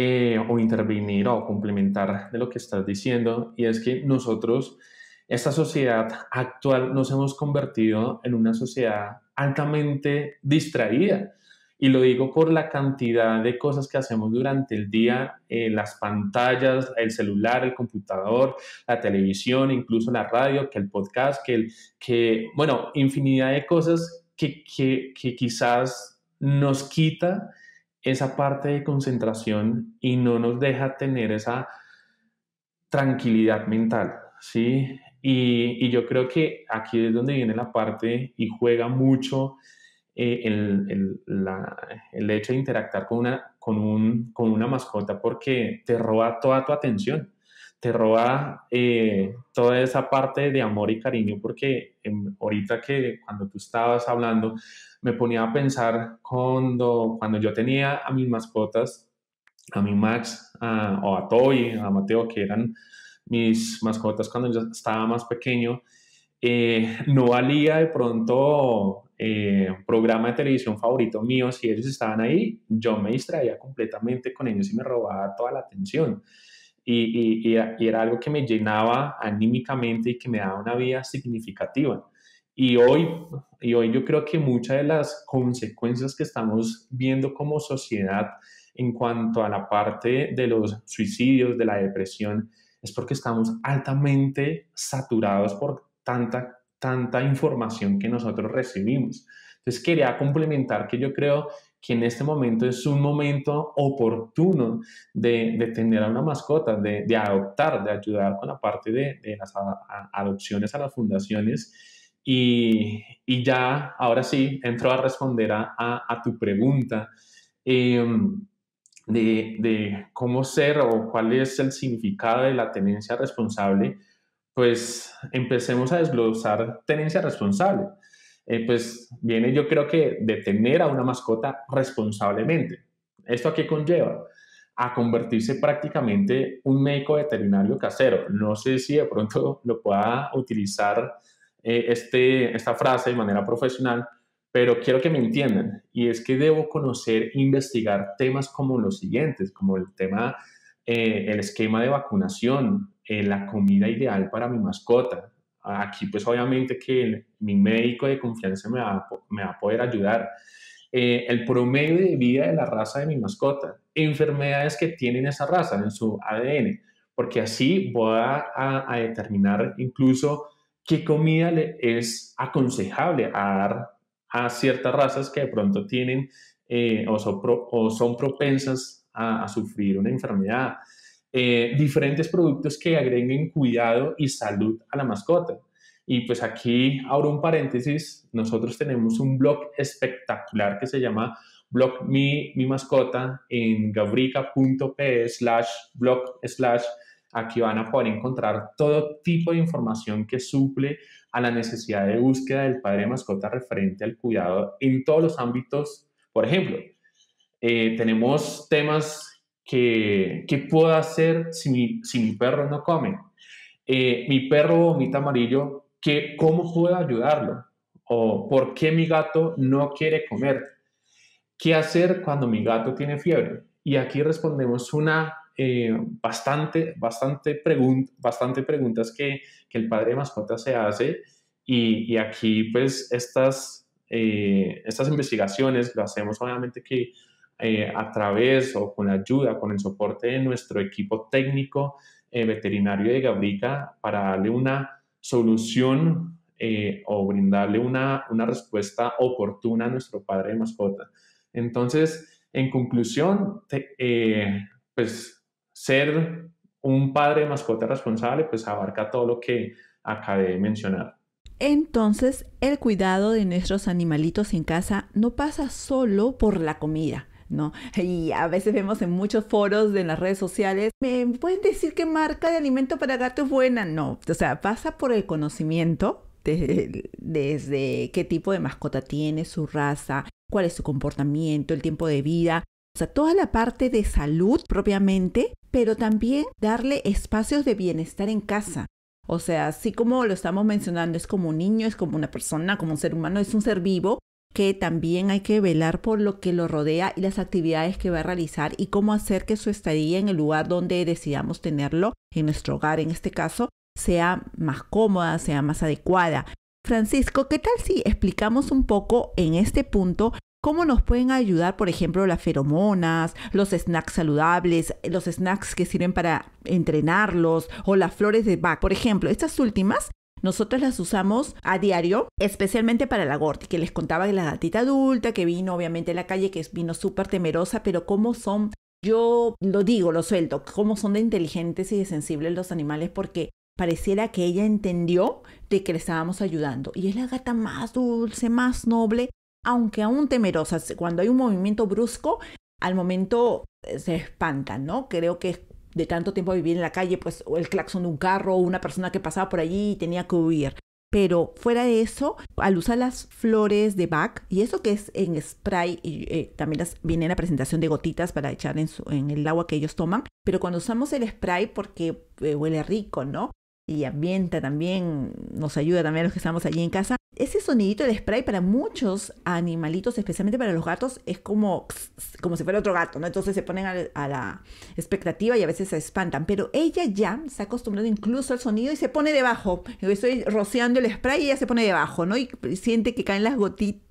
B: eh, o intervenir o complementar de lo que estás diciendo, y es que nosotros, esta sociedad actual, nos hemos convertido en una sociedad altamente distraída. Y lo digo por la cantidad de cosas que hacemos durante el día, eh, las pantallas, el celular, el computador, la televisión, incluso la radio, que el podcast, que, bueno, infinidad de cosas que quizás nos quita esa parte de concentración y no nos deja tener esa tranquilidad mental, ¿sí? Y, y yo creo que aquí es donde viene la parte y juega mucho eh, el, el, la, el, hecho de interactuar con una, con, un, con una mascota porque te roba toda tu atención, te roba eh, toda esa parte de amor y cariño porque em, ahorita que cuando tú estabas hablando me ponía a pensar cuando, cuando yo tenía a mis mascotas, a mi Max, o a Toy, a Mateo, que eran mis mascotas cuando yo estaba más pequeño, eh, no valía de pronto eh, programa de televisión favorito mío, si ellos estaban ahí, yo me distraía completamente con ellos y me robaba toda la atención. Y, y, era algo que me llenaba anímicamente y que me daba una vida significativa. Y hoy, y hoy yo creo que muchas de las consecuencias que estamos viendo como sociedad en cuanto a la parte de los suicidios, de la depresión, es porque estamos altamente saturados por tanta, tanta información que nosotros recibimos. Entonces quería complementar que yo creo que en este momento es un momento oportuno de, tener a una mascota, de, adoptar, de ayudar con la parte de, las adopciones a las fundaciones y, ya, ahora sí, entro a responder a, tu pregunta eh, de, cómo ser o cuál es el significado de la tenencia responsable. Pues empecemos a desglosar tenencia responsable. Eh, pues viene yo creo que de tener a una mascota responsablemente. ¿Esto a qué conlleva? a convertirse prácticamente un médico veterinario casero. No sé si de pronto lo pueda utilizar eh, este, esta frase de manera profesional, pero quiero que me entiendan. Y es que debo conocer, investigar temas como los siguientes, como el tema, eh, el esquema de vacunación, eh, la comida ideal para mi mascota. Aquí pues obviamente que mi médico de confianza me va, me va a poder ayudar. el promedio de vida de la raza de mi mascota, enfermedades que tienen esa raza en su ADN, porque así voy a determinar incluso qué comida le es aconsejable dar a ciertas razas que de pronto tienen eh, o, son propensas a, sufrir una enfermedad. Eh, diferentes productos que agreguen cuidado y salud a la mascota. Y pues aquí abro un paréntesis, nosotros tenemos un blog espectacular que se llama blog mi, mi mascota en gabrica.p e slash blog slash Aquí van a poder encontrar todo tipo de información que suple a la necesidad de búsqueda del padre mascota referente al cuidado en todos los ámbitos. Por ejemplo, eh, tenemos temas que, ¿qué puedo hacer si mi, perro no come? Eh, mi perro vomita amarillo, ¿qué, ¿cómo puedo ayudarlo? ¿O por qué mi gato no quiere comer? ¿Qué hacer cuando mi gato tiene fiebre? Y aquí respondemos una eh, bastante, bastante, bastante preguntas que, el padre de mascota se hace y, aquí pues estas, eh, estas investigaciones lo hacemos obviamente que eh, a través o con ayuda, con el soporte de nuestro equipo técnico veterinario de Gabrica para darle una solución o brindarle una, una, respuesta oportuna a nuestro padre de mascota. Entonces, en conclusión, pues ser un padre de mascota responsable pues abarca todo lo que acabé de mencionar.
A: Entonces, el cuidado de nuestros animalitos en casa no pasa solo por la comida. ¿No? Y a veces vemos en muchos foros de las redes sociales, ¿me pueden decir qué marca de alimento para gato es buena? No, o sea, pasa por el conocimiento, desde, desde qué tipo de mascota tiene, su raza, cuál es su comportamiento, el tiempo de vida, o sea, toda la parte de salud propiamente, pero también darle espacios de bienestar en casa. O sea, así como lo estamos mencionando, es como un niño, es como una persona, como un ser humano, es un ser vivo que también hay que velar por lo que lo rodea y las actividades que va a realizar y cómo hacer que su estadía en el lugar donde decidamos tenerlo, en nuestro hogar en este caso, sea más cómoda, sea más adecuada. Francisco, ¿qué tal si explicamos un poco en este punto ¿Cómo nos pueden ayudar, por ejemplo, las feromonas, los snacks saludables, los snacks que sirven para entrenarlos o las flores de Bach? Por ejemplo, estas últimas nosotros las usamos a diario, especialmente para la Gorty, que les contaba de la gatita adulta, que vino obviamente a la calle, que vino súper temerosa, pero cómo son, yo lo digo, lo suelto, cómo son de inteligentes y de sensibles los animales, porque pareciera que ella entendió de que le estábamos ayudando. Y es la gata más dulce, más noble, aunque aún temerosas. Cuando hay un movimiento brusco, al momento eh, se espantan, ¿no? Creo que de tanto tiempo vivir en la calle, pues el claxon de un carro o una persona que pasaba por allí y tenía que huir. Pero fuera de eso, al usar las flores de Bach, y eso que es en spray, y eh, también las, viene en la presentación de gotitas para echar en, el agua que ellos toman, pero cuando usamos el spray porque eh, huele rico, ¿no? y ambienta también, nos ayuda también a los que estamos allí en casa. Ese sonidito del spray para muchos animalitos, especialmente para los gatos, es como, como si fuera otro gato, ¿no? Entonces se ponen a, la expectativa y a veces se espantan. Pero ella ya se ha acostumbrado incluso al sonido y se pone debajo. Yo estoy rociando el spray y ella se pone debajo, ¿no? Y siente que caen las gotitas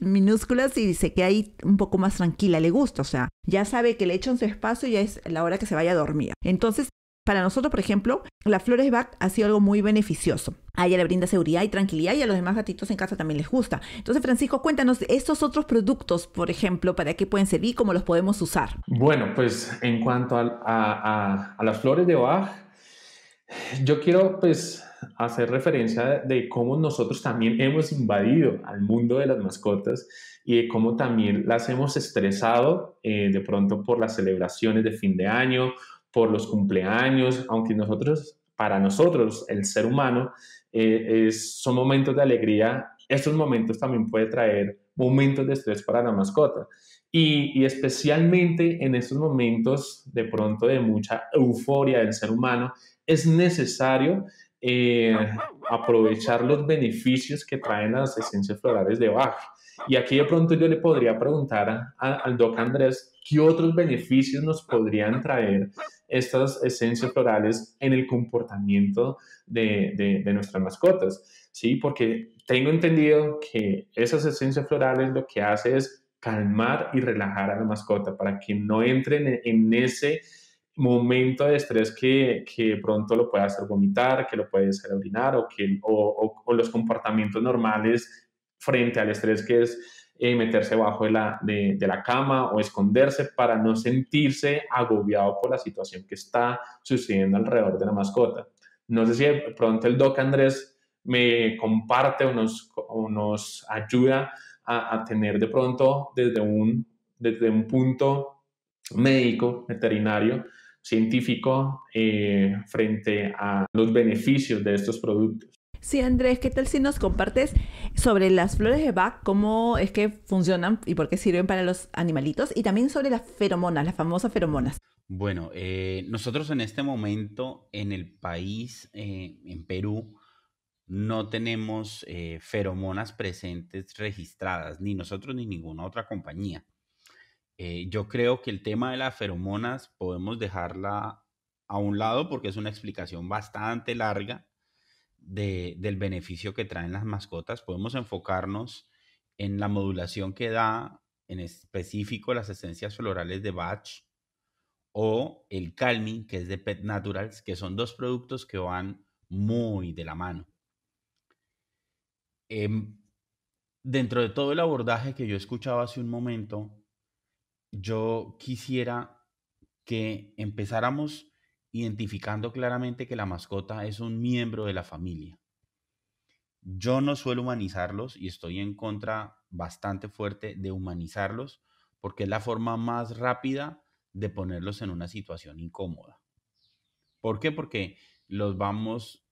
A: minúsculas y se queda ahí un poco más tranquila, le gusta, o sea, ya sabe que le echan su espacio y ya es la hora que se vaya a dormir. Entonces, para nosotros, por ejemplo, las la Bach ha sido algo muy beneficioso. A ella le brinda seguridad y tranquilidad y a los demás gatitos en casa también les gusta. Entonces, Francisco, cuéntanos estos otros productos, por ejemplo, para qué pueden servir, cómo los podemos usar.
B: Bueno, pues en cuanto a, las flores de Bach, yo quiero pues hacer referencia de cómo nosotros también hemos invadido al mundo de las mascotas y de cómo también las hemos estresado eh, de pronto por las celebraciones de fin de año, por los cumpleaños, aunque nosotros, para nosotros, el ser humano, eh, es, son momentos de alegría, estos momentos también puede traer momentos de estrés para la mascota. Y, especialmente en estos momentos de pronto de mucha euforia del ser humano, es necesario eh, aprovechar los beneficios que traen las esencias florales de Bach. Y aquí de pronto yo le podría preguntar al doc Andrés, ¿qué otros beneficios nos podrían traer estas esencias florales en el comportamiento de, de, nuestras mascotas, ¿sí? Porque tengo entendido que esas esencias florales lo que hace es calmar y relajar a la mascota para que no entren en ese momento de estrés que, que, pronto lo puede hacer vomitar, que lo puede hacer orinar o, que, o los comportamientos normales frente al estrés que es eh, meterse bajo de la, de, la cama o esconderse para no sentirse agobiado por la situación que está sucediendo alrededor de la mascota. No sé si de pronto el doc Andrés me comparte o nos, ayuda a, tener de pronto desde un, desde un punto médico, veterinario, científico, eh, frente a los beneficios de estos productos.
A: Sí, Andrés, ¿qué tal si nos compartes sobre las flores de Bach, cómo es que funcionan y por qué sirven para los animalitos? Y también sobre las feromonas, las famosas feromonas.
C: Bueno, eh, nosotros en este momento en el país, eh, en Perú, no tenemos eh, feromonas presentes registradas, ni nosotros ni ninguna otra compañía. yo creo que el tema de las feromonas podemos dejarla a un lado porque es una explicación bastante larga del beneficio que traen las mascotas, podemos enfocarnos en la modulación que da en específico las esencias florales de Batch o el Calming, que es de Pet Naturals, que son dos productos que van muy de la mano. Em, dentro de todo el abordaje que yo escuchaba hace un momento, yo quisiera que empezáramos identificando claramente que la mascota es un miembro de la familia. Yo no suelo humanizarlos y estoy en contra bastante fuerte de humanizarlos porque es la forma más rápida de ponerlos en una situación incómoda. ¿Por qué? Porque los vamos,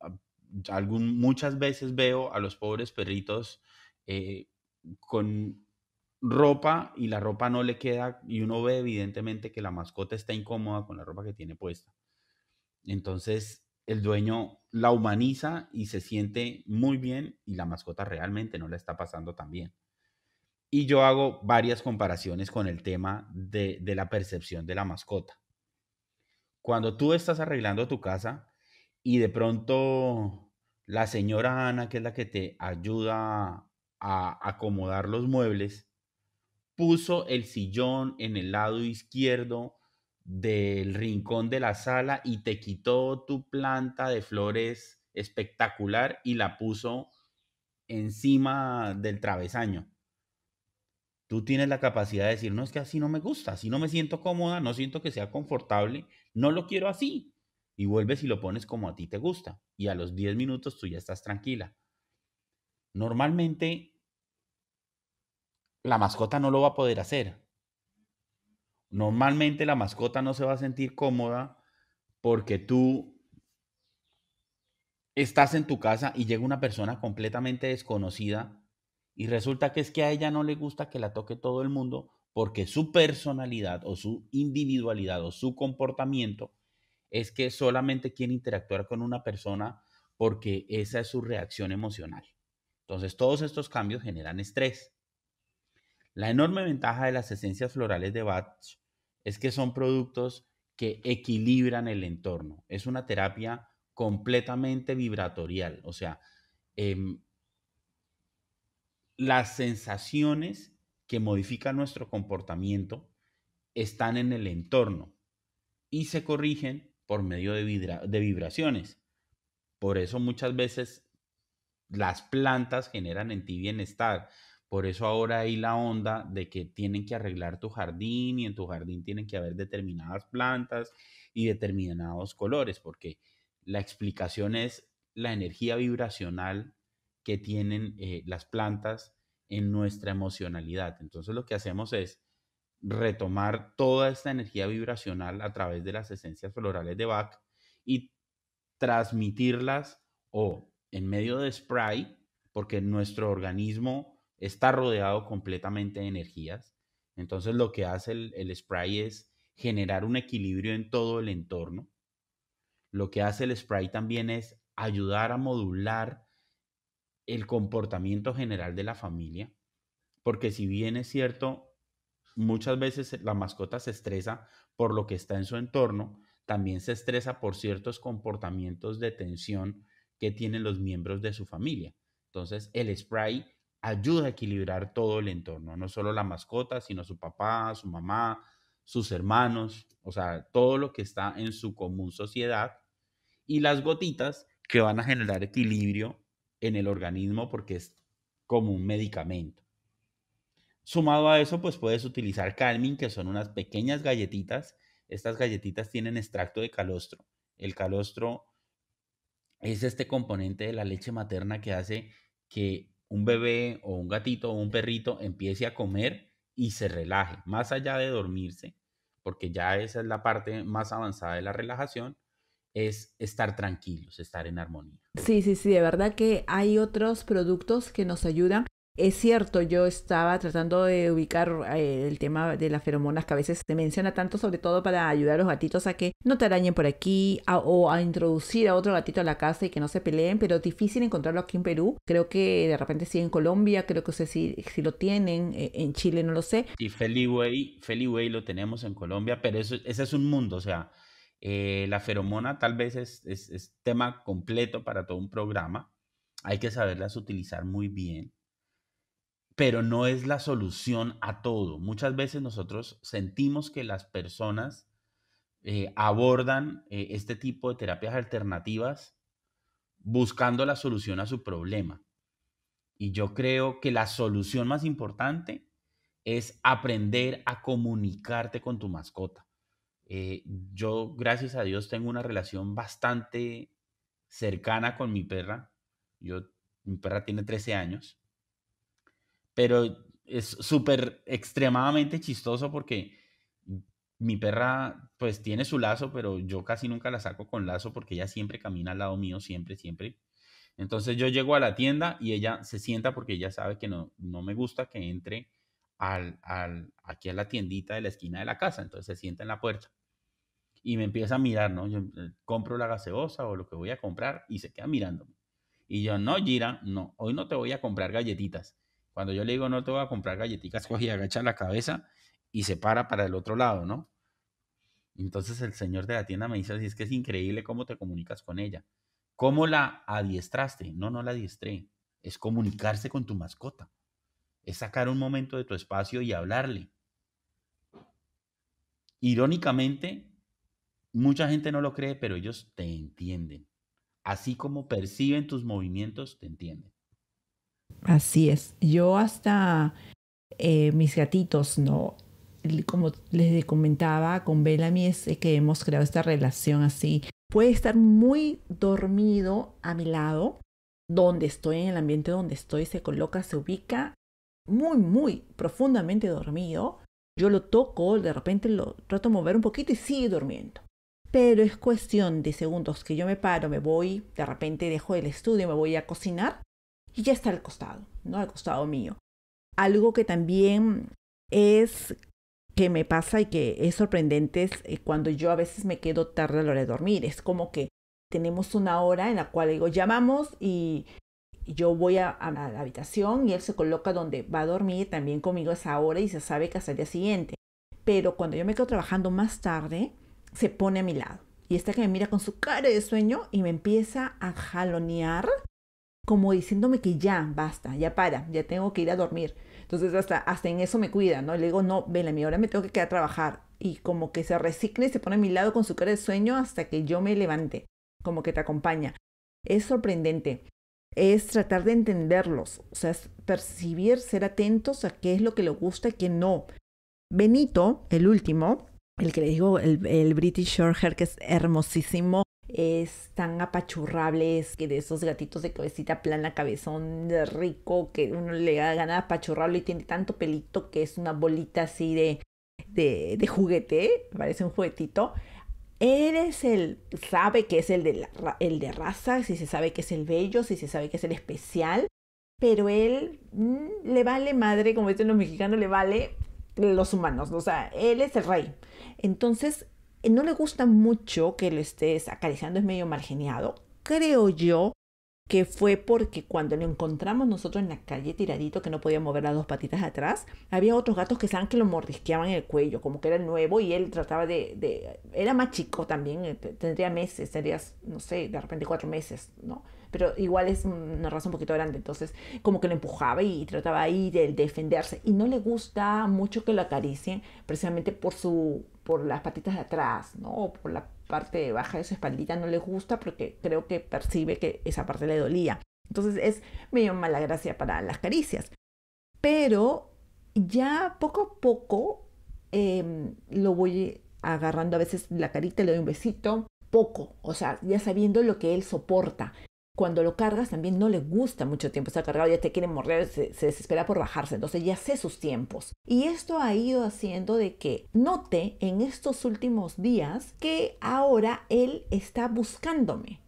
C: algún, muchas veces veo a los pobres perritos eh, con ropa y la ropa no le queda y uno ve evidentemente que la mascota está incómoda con la ropa que tiene puesta. Entonces, el dueño la humaniza y se siente muy bien y la mascota realmente no la está pasando tan bien. Y yo hago varias comparaciones con el tema de, de la percepción de la mascota. Cuando tú estás arreglando tu casa y de pronto la señora Ana, que es la que te ayuda a acomodar los muebles, puso el sillón en el lado izquierdo del rincón de la sala y te quitó tu planta de flores espectacular y la puso encima del travesaño. Tú tienes la capacidad de decir, no, es que así no me gusta, así no me siento cómoda, no siento que sea confortable, no lo quiero así. Y vuelves y lo pones como a ti te gusta. Y a los 10 minutos tú ya estás tranquila. Normalmente la mascota no lo va a poder hacer. Normalmente la mascota no se va a sentir cómoda porque tú estás en tu casa y llega una persona completamente desconocida y resulta que es que a ella no le gusta que la toque todo el mundo porque su personalidad o su individualidad o su comportamiento es que solamente quiere interactuar con una persona porque esa es su reacción emocional. Entonces todos estos cambios generan estrés. La enorme ventaja de las esencias florales de Bach es que son productos que equilibran el entorno. Es una terapia completamente vibratorial, o sea, em, las sensaciones que modifican nuestro comportamiento están en el entorno y se corrigen por medio de, de vibraciones. Por eso muchas veces las plantas generan en ti bienestar, por eso ahora hay la onda de que tienen que arreglar tu jardín y en tu jardín tienen que haber determinadas plantas y determinados colores, porque la explicación es la energía vibracional que tienen eh, las plantas en nuestra emocionalidad. Entonces lo que hacemos es retomar toda esta energía vibracional a través de las esencias florales de Bach y transmitirlas o en medio de spray, porque nuestro organismo está rodeado completamente de energías. Entonces lo que hace el, spray es generar un equilibrio en todo el entorno. Lo que hace el spray también es ayudar a modular el comportamiento general de la familia, porque si bien es cierto, muchas veces la mascota se estresa por lo que está en su entorno, también se estresa por ciertos comportamientos de tensión que tienen los miembros de su familia. Entonces, el spray ayuda a equilibrar todo el entorno, no solo la mascota, sino su papá, su mamá, sus hermanos, o sea, todo lo que está en su común sociedad y las gotitas que van a generar equilibrio en el organismo porque es como un medicamento. Sumado a eso, pues puedes utilizar calming, que son unas pequeñas galletitas. Estas galletitas tienen extracto de calostro. El calostro es este componente de la leche materna que hace que un bebé o un gatito o un perrito empiece a comer y se relaje, más allá de dormirse, porque ya esa es la parte más avanzada de la relajación, es estar tranquilos, estar en armonía.
A: Sí, sí, sí, de verdad que hay otros productos que nos ayudan es cierto, yo estaba tratando de ubicar eh, el tema de las feromonas que a veces se menciona tanto, sobre todo para ayudar a los gatitos a que no te arañen por aquí o a introducir a otro gatito a la casa y que no se peleen, pero es difícil encontrarlo aquí en Perú. Creo que de repente sí en Colombia, creo que sí sé si, lo tienen, eh, en Chile no lo sé.
C: Y Feliway, Feliway lo tenemos en Colombia, pero ese es un mundo, o sea, eh, la feromona tal vez es tema completo para todo un programa. Hay que saberlas utilizar muy bien pero no es la solución a todo. Muchas veces nosotros sentimos que las personas eh, abordan eh, este tipo de terapias alternativas buscando la solución a su problema. Y yo creo que la solución más importante es aprender a comunicarte con tu mascota. Eh, yo, gracias a Dios, tengo una relación bastante cercana con mi perra. Yo, mi perra tiene 13 años pero es súper extremadamente chistoso porque mi perra pues tiene su lazo, pero yo casi nunca la saco con lazo porque ella siempre camina al lado mío, siempre, siempre. Entonces yo llego a la tienda y ella se sienta porque ella sabe que no, me gusta que entre al, aquí a la tiendita de la esquina de la casa. Entonces se sienta en la puerta y me empieza a mirar, ¿no? Yo eh, compro la gaseosa o lo que voy a comprar y se queda mirándome. Y yo, no, Gira, no, hoy no te voy a comprar galletitas. Cuando yo le digo, no te voy a comprar galletitas, coge y agacha la cabeza y se para para el otro lado, ¿no? Entonces el señor de la tienda me dice, así es que es increíble cómo te comunicas con ella. ¿Cómo la adiestraste? No, no la adiestré. Es comunicarse con tu mascota. Es sacar un momento de tu espacio y hablarle. Irónicamente, mucha gente no lo cree, pero ellos te entienden. Así como perciben tus movimientos, te entienden.
A: Así es. Yo hasta eh, mis gatitos, ¿no? Como les comentaba con Bella es eh, que hemos creado esta relación así. Puede estar muy dormido a mi lado, donde estoy, en el ambiente donde estoy, se coloca, se ubica muy, muy profundamente dormido. Yo lo toco, de repente lo trato de mover un poquito y sigue durmiendo. Pero es cuestión de segundos que yo me paro, me voy, de repente dejo el estudio, me voy a cocinar y ya está al costado, ¿no? Al costado mío. Algo que también es que me pasa y que es sorprendente es eh, cuando yo a veces me quedo tarde a la hora de dormir. Es como que tenemos una hora en la cual digo, llamamos y yo voy a, la habitación y él se coloca donde va a dormir también conmigo esa hora y se sabe que hasta el día siguiente. Pero cuando yo me quedo trabajando más tarde, se pone a mi lado. Y está que me mira con su cara de sueño y me empieza a jalonear como diciéndome que ya, basta, ya para, ya tengo que ir a dormir. Entonces hasta, en eso me cuida, ¿no? Le digo, no, a mi ahora me tengo que quedar a trabajar. Y como que se resigne y se pone a mi lado con su cara de sueño hasta que yo me levante, como que te acompaña. Es sorprendente. Es tratar de entenderlos, o sea, es percibir, ser atentos a qué es lo que le gusta y qué no. Benito, el último, el que le digo, el, el British Shorthair, que es hermosísimo, es tan apachurrable, que de esos gatitos de cabecita plana, cabezón de rico, que uno le da ganas de apachurrarlo y tiene tanto pelito que es una bolita así de, de, de juguete, parece un juguetito. Eres el, sabe que es el de, el de raza, si se sabe que es el bello, si se sabe que es el especial, pero él mm, le vale madre, como dicen los mexicanos, le vale los humanos, o sea, él es el rey. Entonces, no le gusta mucho que lo estés acariciando, es medio margeniado. Creo yo que fue porque cuando lo encontramos nosotros en la calle tiradito, que no podía mover las dos patitas atrás, había otros gatos que saben que lo mordisqueaban en el cuello, como que era nuevo y él trataba de, Era más chico también, eh, tendría meses, tendría, no sé, de repente cuatro meses, ¿no? Pero igual es una raza un poquito grande, entonces como que lo empujaba y trataba ahí de defenderse. Y no le gusta mucho que lo acaricien, precisamente por su por las patitas de atrás, ¿no? por la parte baja de su espaldita no le gusta porque creo que percibe que esa parte le dolía. Entonces es medio mala gracia para las caricias. Pero ya poco a poco em, lo voy agarrando a veces la carita, le doy un besito, poco, o sea, ya sabiendo lo que él soporta cuando lo cargas también no le gusta mucho tiempo estar cargado, ya te quiere morrer, se, desespera por bajarse, entonces ya sé sus tiempos. Y esto ha ido haciendo de que note en estos últimos días que ahora él está buscándome.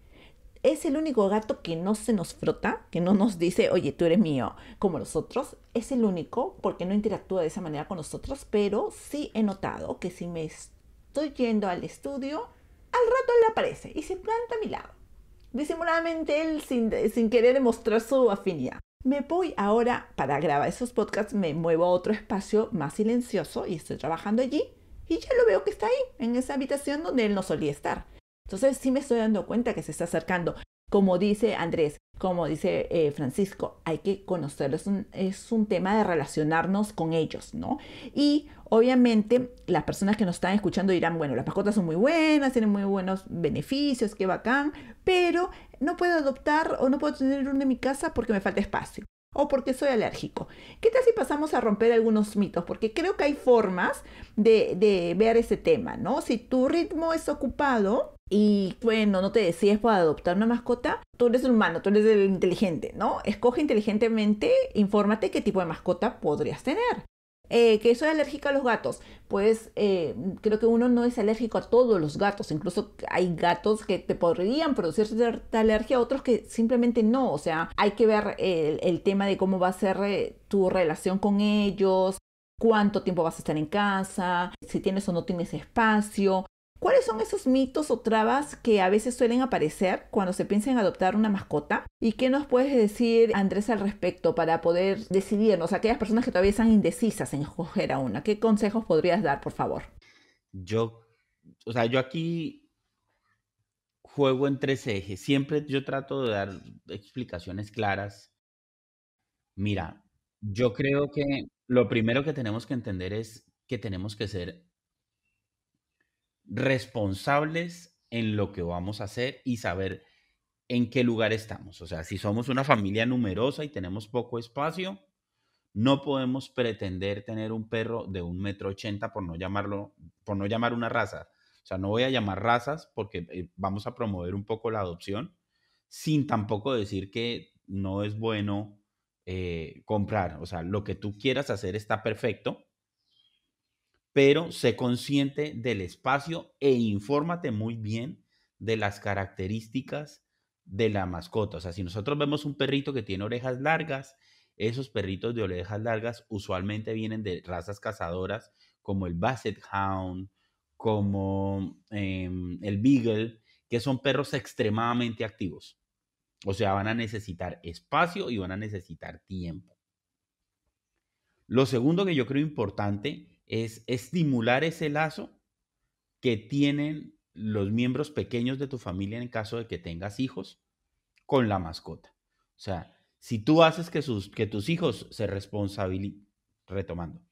A: Es el único gato que no se nos frota, que no nos dice, oye, tú eres mío, como los otros. Es el único porque no interactúa de esa manera con nosotros, pero sí he notado que si me estoy yendo al estudio, al rato él aparece y se planta a mi lado disimuladamente él sin, querer demostrar su afinidad. Me voy ahora para grabar esos podcasts, me muevo a otro espacio más silencioso y estoy trabajando allí y ya lo veo que está ahí, en esa habitación donde él no solía estar. Entonces sí me estoy dando cuenta que se está acercando como dice Andrés, como dice eh, Francisco, hay que conocerlos, es un, tema de relacionarnos con ellos, ¿no? Y obviamente las personas que nos están escuchando dirán, bueno, las mascotas son muy buenas, tienen muy buenos beneficios, qué bacán, pero no puedo adoptar o no puedo tener uno en mi casa porque me falta espacio o porque soy alérgico. ¿Qué tal si pasamos a romper algunos mitos? Porque creo que hay formas de, de ver ese tema, ¿no? Si tu ritmo es ocupado, y bueno, no te decides por adoptar una mascota, tú eres humano, tú eres el inteligente, ¿no? Escoge inteligentemente, infórmate qué tipo de mascota podrías tener. Eh, que soy alérgica a los gatos. Pues eh, creo que uno no es alérgico a todos los gatos. Incluso hay gatos que te podrían producir cierta alergia, otros que simplemente no. O sea, hay que ver el, tema de cómo va a ser eh, tu relación con ellos, cuánto tiempo vas a estar en casa, si tienes o no tienes espacio. ¿Cuáles son esos mitos o trabas que a veces suelen aparecer cuando se piensa en adoptar una mascota? ¿Y qué nos puedes decir, Andrés, al respecto para poder decidirnos, aquellas personas que todavía están indecisas en escoger a una? ¿Qué consejos podrías dar, por favor?
C: Yo, o sea, yo aquí juego en tres ejes. Siempre yo trato de dar explicaciones claras. Mira, yo creo que lo primero que tenemos que entender es que tenemos que ser responsables en lo que vamos a hacer y saber en qué lugar estamos. O sea, si somos una familia numerosa y tenemos poco espacio, no podemos pretender tener un perro de un metro ochenta por no llamarlo, por no llamar una raza. O sea, no voy a llamar razas porque eh, vamos a promover un poco la adopción, sin tampoco decir que no es bueno eh, comprar. O sea, lo que tú quieras hacer está perfecto, pero sé consciente del espacio e infórmate muy bien de las características de la mascota. O sea, si nosotros vemos un perrito que tiene orejas largas, esos perritos de orejas largas usualmente vienen de razas cazadoras como el Basset Hound, como em, el Beagle, que son perros extremadamente activos. O sea, van a necesitar espacio y van a necesitar tiempo. Lo segundo que yo creo importante es estimular ese lazo que tienen los miembros pequeños de tu familia en caso de que tengas hijos con la mascota. O sea, si tú haces que, sus, que tus hijos se responsabilicen, retomando,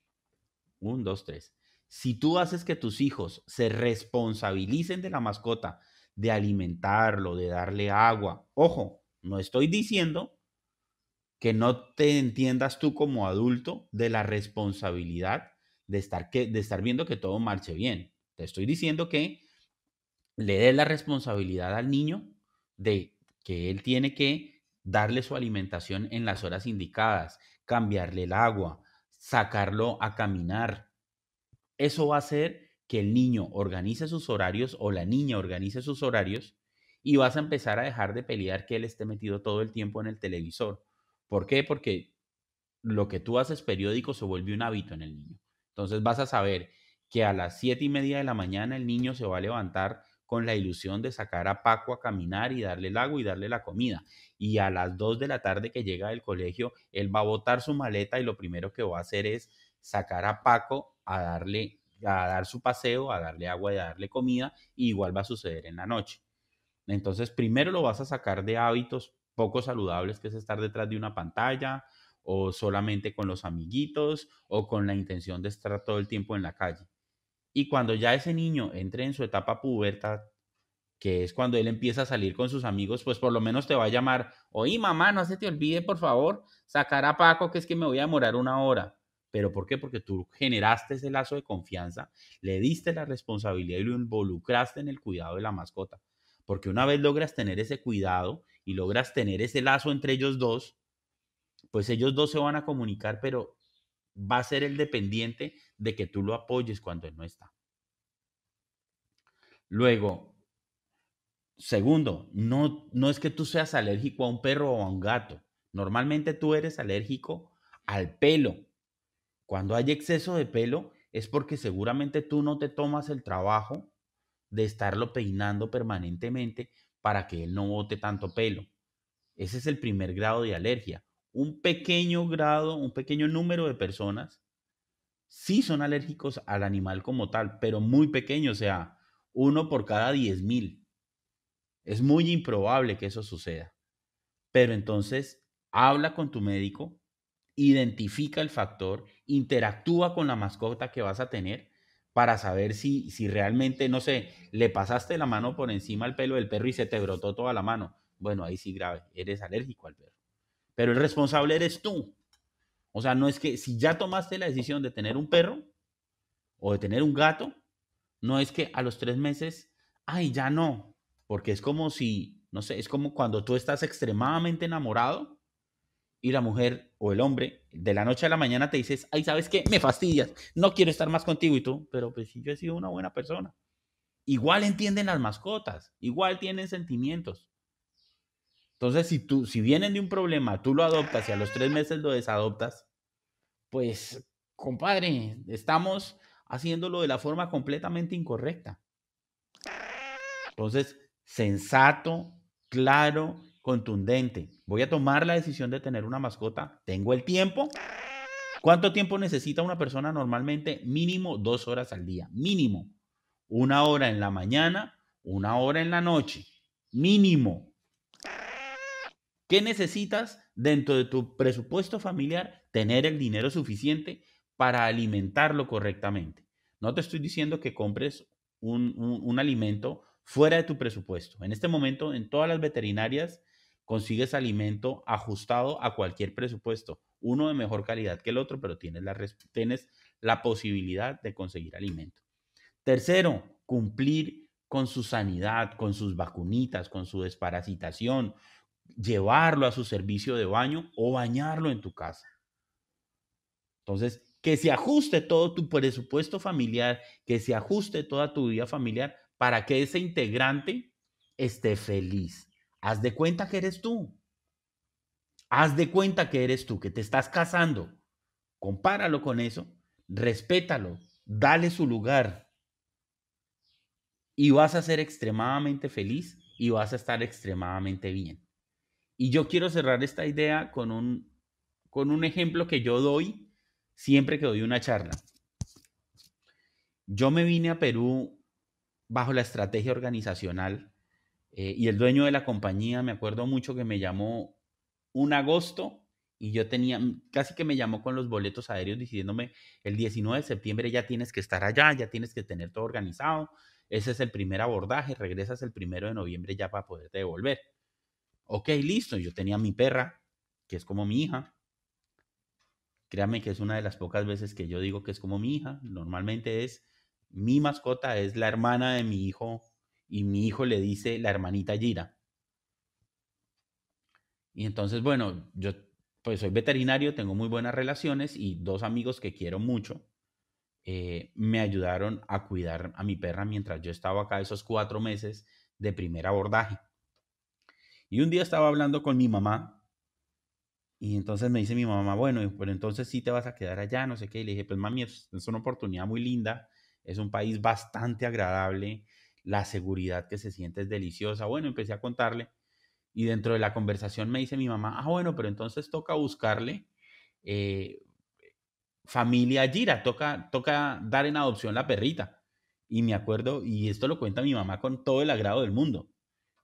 C: un, dos, tres, si tú haces que tus hijos se responsabilicen de la mascota, de alimentarlo, de darle agua, ojo, no estoy diciendo que no te entiendas tú como adulto de la responsabilidad de estar, que, de estar viendo que todo marche bien. Te estoy diciendo que le dé la responsabilidad al niño de que él tiene que darle su alimentación en las horas indicadas, cambiarle el agua, sacarlo a caminar. Eso va a hacer que el niño organice sus horarios o la niña organice sus horarios y vas a empezar a dejar de pelear que él esté metido todo el tiempo en el televisor. ¿Por qué? Porque lo que tú haces periódico se vuelve un hábito en el niño. Entonces vas a saber que a las siete y media de la mañana el niño se va a levantar con la ilusión de sacar a Paco a caminar y darle el agua y darle la comida. Y a las 2 de la tarde que llega del colegio, él va a botar su maleta y lo primero que va a hacer es sacar a Paco a darle a dar su paseo, a darle agua y a darle comida, igual va a suceder en la noche. Entonces, primero lo vas a sacar de hábitos poco saludables, que es estar detrás de una pantalla, o solamente con los amiguitos o con la intención de estar todo el tiempo en la calle. Y cuando ya ese niño entre en su etapa puberta, que es cuando él empieza a salir con sus amigos, pues por lo menos te va a llamar, oye mamá, no se te olvide, por favor, sacar a Paco, que es que me voy a demorar una hora. ¿Pero por qué? Porque tú generaste ese lazo de confianza, le diste la responsabilidad y lo involucraste en el cuidado de la mascota. Porque una vez logras tener ese cuidado y logras tener ese lazo entre ellos dos, pues ellos dos se van a comunicar, pero va a ser el dependiente de que tú lo apoyes cuando él no está. Luego, segundo, no, no es que tú seas alérgico a un perro o a un gato. Normalmente tú eres alérgico al pelo. Cuando hay exceso de pelo es porque seguramente tú no te tomas el trabajo de estarlo peinando permanentemente para que él no bote tanto pelo. Ese es el primer grado de alergia un pequeño grado, un pequeño número de personas sí son alérgicos al animal como tal, pero muy pequeño, o sea, uno por cada 10.000. Es muy improbable que eso suceda. Pero entonces, habla con tu médico, identifica el factor, interactúa con la mascota que vas a tener para saber si, si realmente, no sé, le pasaste la mano por encima al pelo del perro y se te brotó toda la mano. Bueno, ahí sí grave, eres alérgico al perro pero el responsable eres tú. O sea, no es que si ya tomaste la decisión de tener un perro o de tener un gato, no es que a los tres meses, ay, ya no, porque es como si, no sé, es como cuando tú estás extremadamente enamorado y la mujer o el hombre de la noche a la mañana te dices, ay, ¿sabes qué? Me fastidias, no quiero estar más contigo y tú, pero pues si yo he sido una buena persona. Igual entienden las mascotas, igual tienen sentimientos. Entonces, si tú, si vienen de un problema, tú lo adoptas y a los tres meses lo desadoptas, pues, compadre, estamos haciéndolo de la forma completamente incorrecta. Entonces, sensato, claro, contundente. Voy a tomar la decisión de tener una mascota. Tengo el tiempo. ¿Cuánto tiempo necesita una persona normalmente? Mínimo dos horas al día. Mínimo. Una hora en la mañana, una hora en la noche. Mínimo. ¿Qué necesitas dentro de tu presupuesto familiar? Tener el dinero suficiente para alimentarlo correctamente. No te estoy diciendo que compres un, alimento fuera de tu presupuesto. En este momento, en todas las veterinarias, consigues alimento ajustado a cualquier presupuesto, uno de mejor calidad que el otro, pero tienes la, tienes la posibilidad de conseguir alimento. Tercero, cumplir con su sanidad, con sus vacunitas, con su desparasitación, llevarlo a su servicio de baño o bañarlo en tu casa. Entonces, que se ajuste todo tu presupuesto familiar, que se ajuste toda tu vida familiar para que ese integrante esté feliz. Haz de cuenta que eres tú. Haz de cuenta que eres tú, que te estás casando. Compáralo con eso, respétalo, dale su lugar. Y vas a ser extremadamente feliz y vas a estar extremadamente bien. Y yo quiero cerrar esta idea con un, con un ejemplo que yo doy siempre que doy una charla. Yo me vine a Perú bajo la estrategia organizacional eh, y el dueño de la compañía, me acuerdo mucho que me llamó un agosto y yo tenía, mm, casi que me llamó con los boletos aéreos diciéndome, el 19 de septiembre ya tienes que estar allá, ya tienes que tener todo organizado, ese es el primer abordaje, regresas el primero de noviembre ya para poderte devolver. Ok, listo. Yo tenía mi perra, que es como mi hija. Créame que es una de las pocas veces que yo digo que es como mi hija. Normalmente es mi mascota, es la hermana de mi hijo y mi hijo le dice la hermanita Gira. Y entonces, bueno, yo pues soy veterinario, tengo muy buenas relaciones y dos amigos que quiero mucho eh, me ayudaron a cuidar a mi perra mientras yo estaba acá esos cuatro meses de primer abordaje. Y un día estaba hablando con mi mamá y entonces me dice mi mamá, bueno, pero entonces sí te vas a quedar allá, no sé qué. Y le dije, pues mami, es, una oportunidad muy linda, es un país bastante agradable, la seguridad que se siente es deliciosa. Bueno, empecé a contarle y dentro de la conversación me dice mi mamá, ah, bueno, pero entonces toca buscarle eh, familia Gira, toca, toca dar en adopción la perrita. Y me acuerdo, y esto lo cuenta mi mamá con todo el agrado del mundo.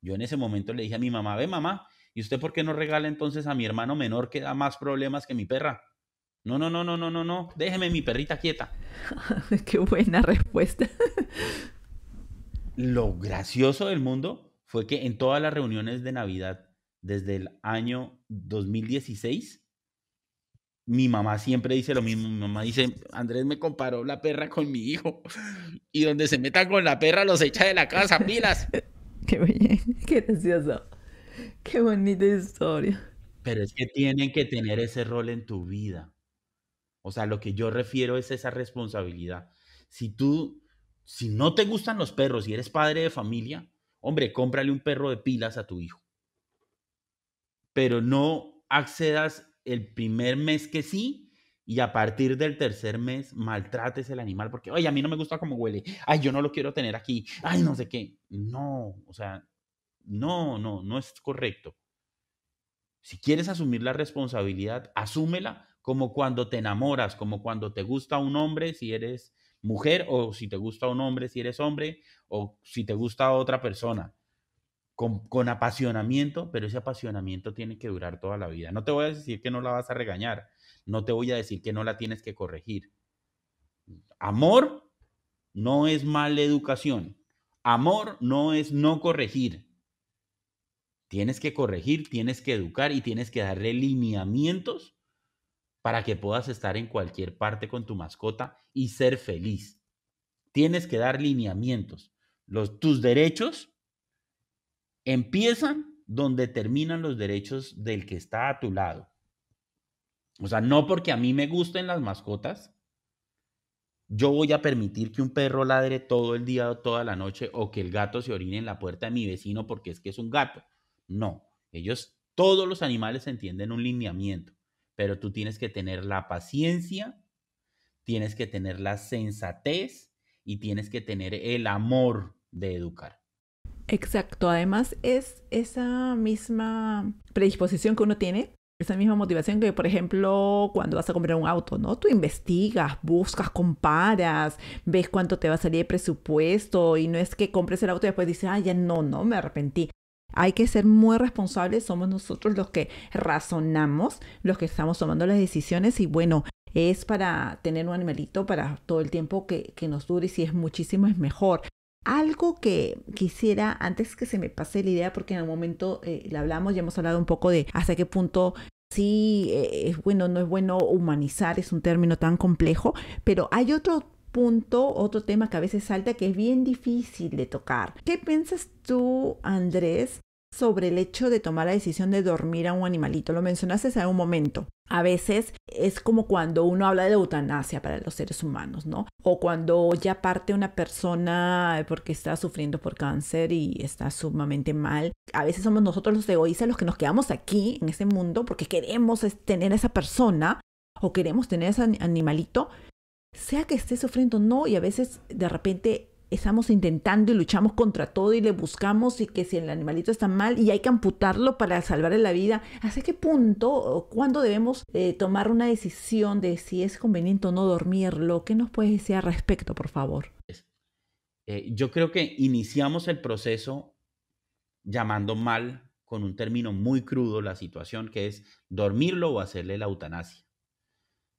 C: Yo en ese momento le dije a mi mamá, ve mamá, ¿y usted por qué no regala entonces a mi hermano menor que da más problemas que mi perra? No, no, no, no, no, no, no, déjeme mi perrita quieta.
A: qué buena respuesta.
C: Lo gracioso del mundo fue que en todas las reuniones de Navidad desde el año 2016, mi mamá siempre dice lo mismo. Mi mamá dice, Andrés me comparó la perra con mi hijo. Y donde se meta con la perra los echa de la casa, pilas.
A: Qué bien, qué gracioso. Qué bonita historia.
C: Pero es que tienen que tener ese rol en tu vida. O sea, lo que yo refiero es esa responsabilidad. Si tú, si no te gustan los perros y eres padre de familia, hombre, cómprale un perro de pilas a tu hijo. Pero no accedas el primer mes que sí y a partir del tercer mes maltrates el animal porque, oye, a mí no me gusta cómo huele, ay, yo no lo quiero tener aquí, ay, no sé qué. No, o sea, no, no, no es correcto. Si quieres asumir la responsabilidad, asúmela como cuando te enamoras, como cuando te gusta un hombre si eres mujer o si te gusta un hombre si eres hombre o si te gusta otra persona. Con, con apasionamiento, pero ese apasionamiento tiene que durar toda la vida. No te voy a decir que no la vas a regañar, no te voy a decir que no la tienes que corregir. Amor no es mala educación. Amor no es no corregir. Tienes que corregir, tienes que educar y tienes que darle lineamientos para que puedas estar en cualquier parte con tu mascota y ser feliz. Tienes que dar lineamientos. Los, tus derechos empiezan donde terminan los derechos del que está a tu lado. O sea, no porque a mí me gusten las mascotas, yo voy a permitir que un perro ladre todo el día o toda la noche o que el gato se orine en la puerta de mi vecino porque es que es un gato. No, ellos, todos los animales entienden un lineamiento, pero tú tienes que tener la paciencia, tienes que tener la sensatez y tienes que tener el amor de educar.
A: Exacto, además es esa misma predisposición que uno tiene esa misma motivación que, por ejemplo, cuando vas a comprar un auto, ¿no? Tú investigas, buscas, comparas, ves cuánto te va a salir de presupuesto y no es que compres el auto y después dices, ah, ya no, no, me arrepentí. Hay que ser muy responsables, somos nosotros los que razonamos, los que estamos tomando las decisiones y bueno, es para tener un animalito para todo el tiempo que, que nos dure y si es muchísimo es mejor. Algo que quisiera, antes que se me pase la idea, porque en el momento eh, le la hablamos, ya hemos hablado un poco de hasta qué punto sí eh, es bueno, no es bueno humanizar, es un término tan complejo, pero hay otro punto, otro tema que a veces salta que es bien difícil de tocar. ¿Qué piensas tú, Andrés, sobre el hecho de tomar la decisión de dormir a un animalito. Lo mencionaste hace un momento. A veces es como cuando uno habla de eutanasia para los seres humanos, ¿no? O cuando ya parte una persona porque está sufriendo por cáncer y está sumamente mal. A veces somos nosotros los egoístas los que nos quedamos aquí en este mundo porque queremos tener a esa persona o queremos tener a ese animalito, sea que esté sufriendo o no, y a veces de repente estamos intentando y luchamos contra todo y le buscamos y que si el animalito está mal y hay que amputarlo para salvarle la vida, ¿hasta qué punto o cuándo debemos eh, tomar una decisión de si es conveniente o no dormirlo? ¿Qué nos puedes decir al respecto, por favor?
C: Eh, yo creo que iniciamos el proceso llamando mal con un término muy crudo la situación que es dormirlo o hacerle la eutanasia.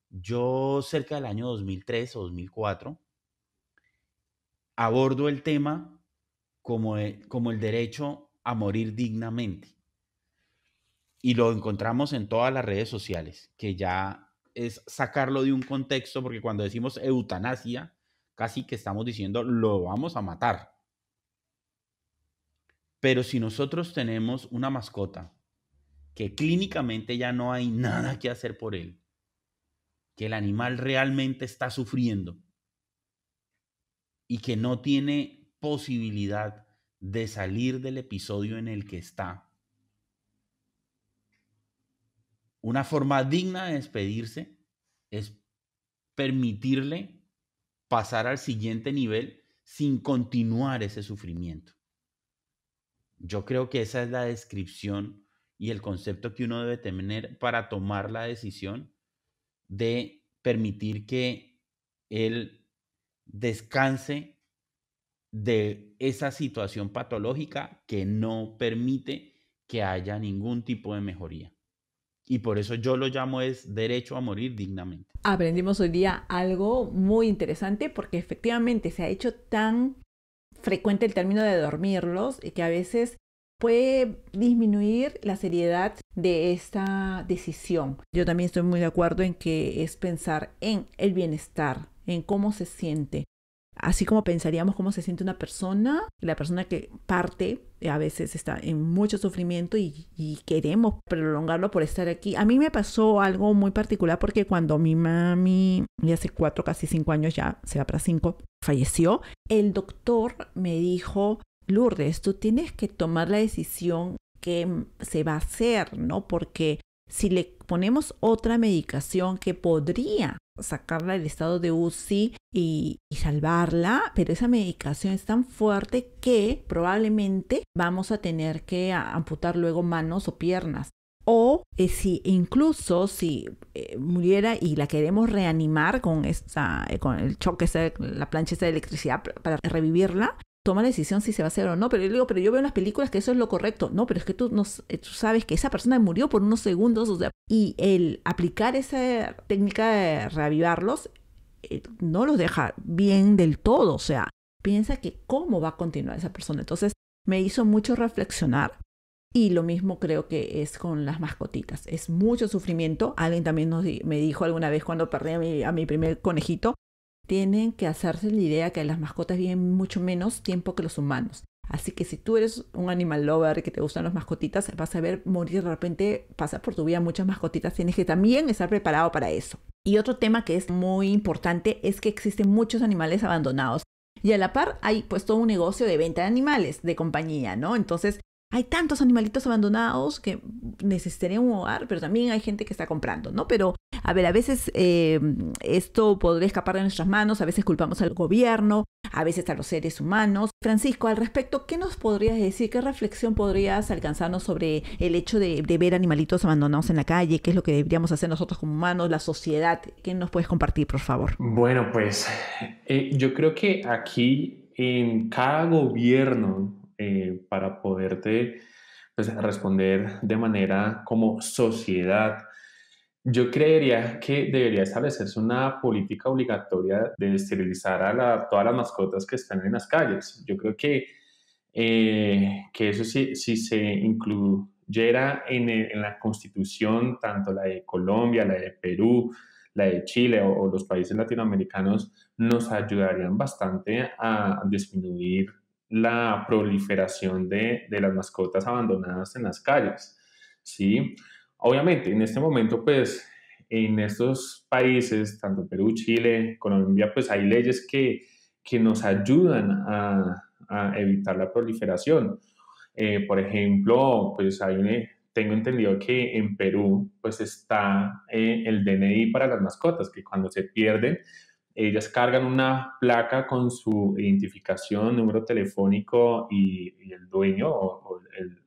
C: Yo cerca del año 2003 o 2004 abordo el tema como el, como el derecho a morir dignamente. Y lo encontramos en todas las redes sociales, que ya es sacarlo de un contexto, porque cuando decimos eutanasia, casi que estamos diciendo lo vamos a matar. Pero si nosotros tenemos una mascota que clínicamente ya no hay nada que hacer por él, que el animal realmente está sufriendo, y que no tiene posibilidad de salir del episodio en el que está. Una forma digna de despedirse es permitirle pasar al siguiente nivel sin continuar ese sufrimiento. Yo creo que esa es la descripción y el concepto que uno debe tener para tomar la decisión de permitir que él descanse de esa situación patológica que no permite que haya ningún tipo de mejoría. Y por eso yo lo llamo es derecho a morir dignamente.
A: Aprendimos hoy día algo muy interesante porque efectivamente se ha hecho tan frecuente el término de dormirlos y que a veces puede disminuir la seriedad de esta decisión. Yo también estoy muy de acuerdo en que es pensar en el bienestar en cómo se siente. Así como pensaríamos cómo se siente una persona, la persona que parte eh, a veces está en mucho sufrimiento y, queremos prolongarlo por estar aquí. A mí me pasó algo muy particular porque cuando mi mami, ya hace cuatro, casi cinco años, ya se va para cinco, falleció, el doctor me dijo, Lourdes, tú tienes que tomar la decisión que se va a hacer, ¿no? Porque si le ponemos otra medicación que podría sacarla del estado de UCI y, salvarla, pero esa medicación es tan fuerte que probablemente vamos a tener que amputar luego manos o piernas. O eh, si incluso si eh, muriera y la queremos reanimar con, esta, con el choque, este, la plancha de electricidad para revivirla, toma la decisión si se va a hacer o no. Pero yo digo, pero yo veo en las películas que eso es lo correcto. No, pero es que tú, no, eh, tú sabes que esa persona murió por unos segundos. y el aplicar esa técnica de reavivarlos eh, no los deja bien del todo. O sea, piensa que cómo va a continuar esa persona. Entonces, me hizo mucho reflexionar. Y lo mismo creo que es con las mascotitas. Es mucho sufrimiento. Alguien también me dijo alguna vez cuando perdí a mi primer conejito, tienen que hacerse la idea que las mascotas viven mucho menos tiempo que los humanos. Así que si tú eres un animal lover que te gustan las mascotitas, vas a ver morir de repente, pasa por tu vida muchas mascotitas, tienes que también estar preparado para eso. Y otro tema que es muy importante es que existen muchos animales abandonados. Y a la par hay pues todo un negocio de venta de animales, de compañía, ¿no? Entonces hay tantos animalitos abandonados que necesitarían un hogar, pero también hay gente que está comprando, ¿no? Pero, a ver, a veces eh, esto podría escapar de nuestras manos, a veces culpamos al gobierno, a veces a los seres humanos. Francisco, al respecto, ¿qué nos podrías decir? ¿Qué reflexión podrías alcanzarnos sobre el hecho de, ver animalitos abandonados en la calle? ¿Qué es lo que deberíamos hacer nosotros como humanos, la sociedad? ¿Qué nos puedes compartir, por favor?
B: Bueno, pues eh, yo creo que aquí en cada gobierno eh, para poderte pues, responder de manera como sociedad. Yo creería que debería establecerse una política obligatoria de esterilizar a todas las mascotas que están en las calles. Yo creo que, eh, que eso sí, si, se incluyera en, la constitución, tanto la de Colombia, la de Perú, la de Chile o los países latinoamericanos, nos ayudarían bastante a disminuir la proliferación de, las mascotas abandonadas en las calles. ¿sí? Obviamente, en este momento, pues, en estos países, tanto Perú, Chile, Colombia, pues hay leyes que, que nos ayudan a, evitar la proliferación. Eh, por ejemplo, pues hay eh, tengo entendido que en Perú pues está eh, el DNI para las mascotas, que cuando se pierden ellas cargan una placa con su identificación, número telefónico y, el dueño o, el,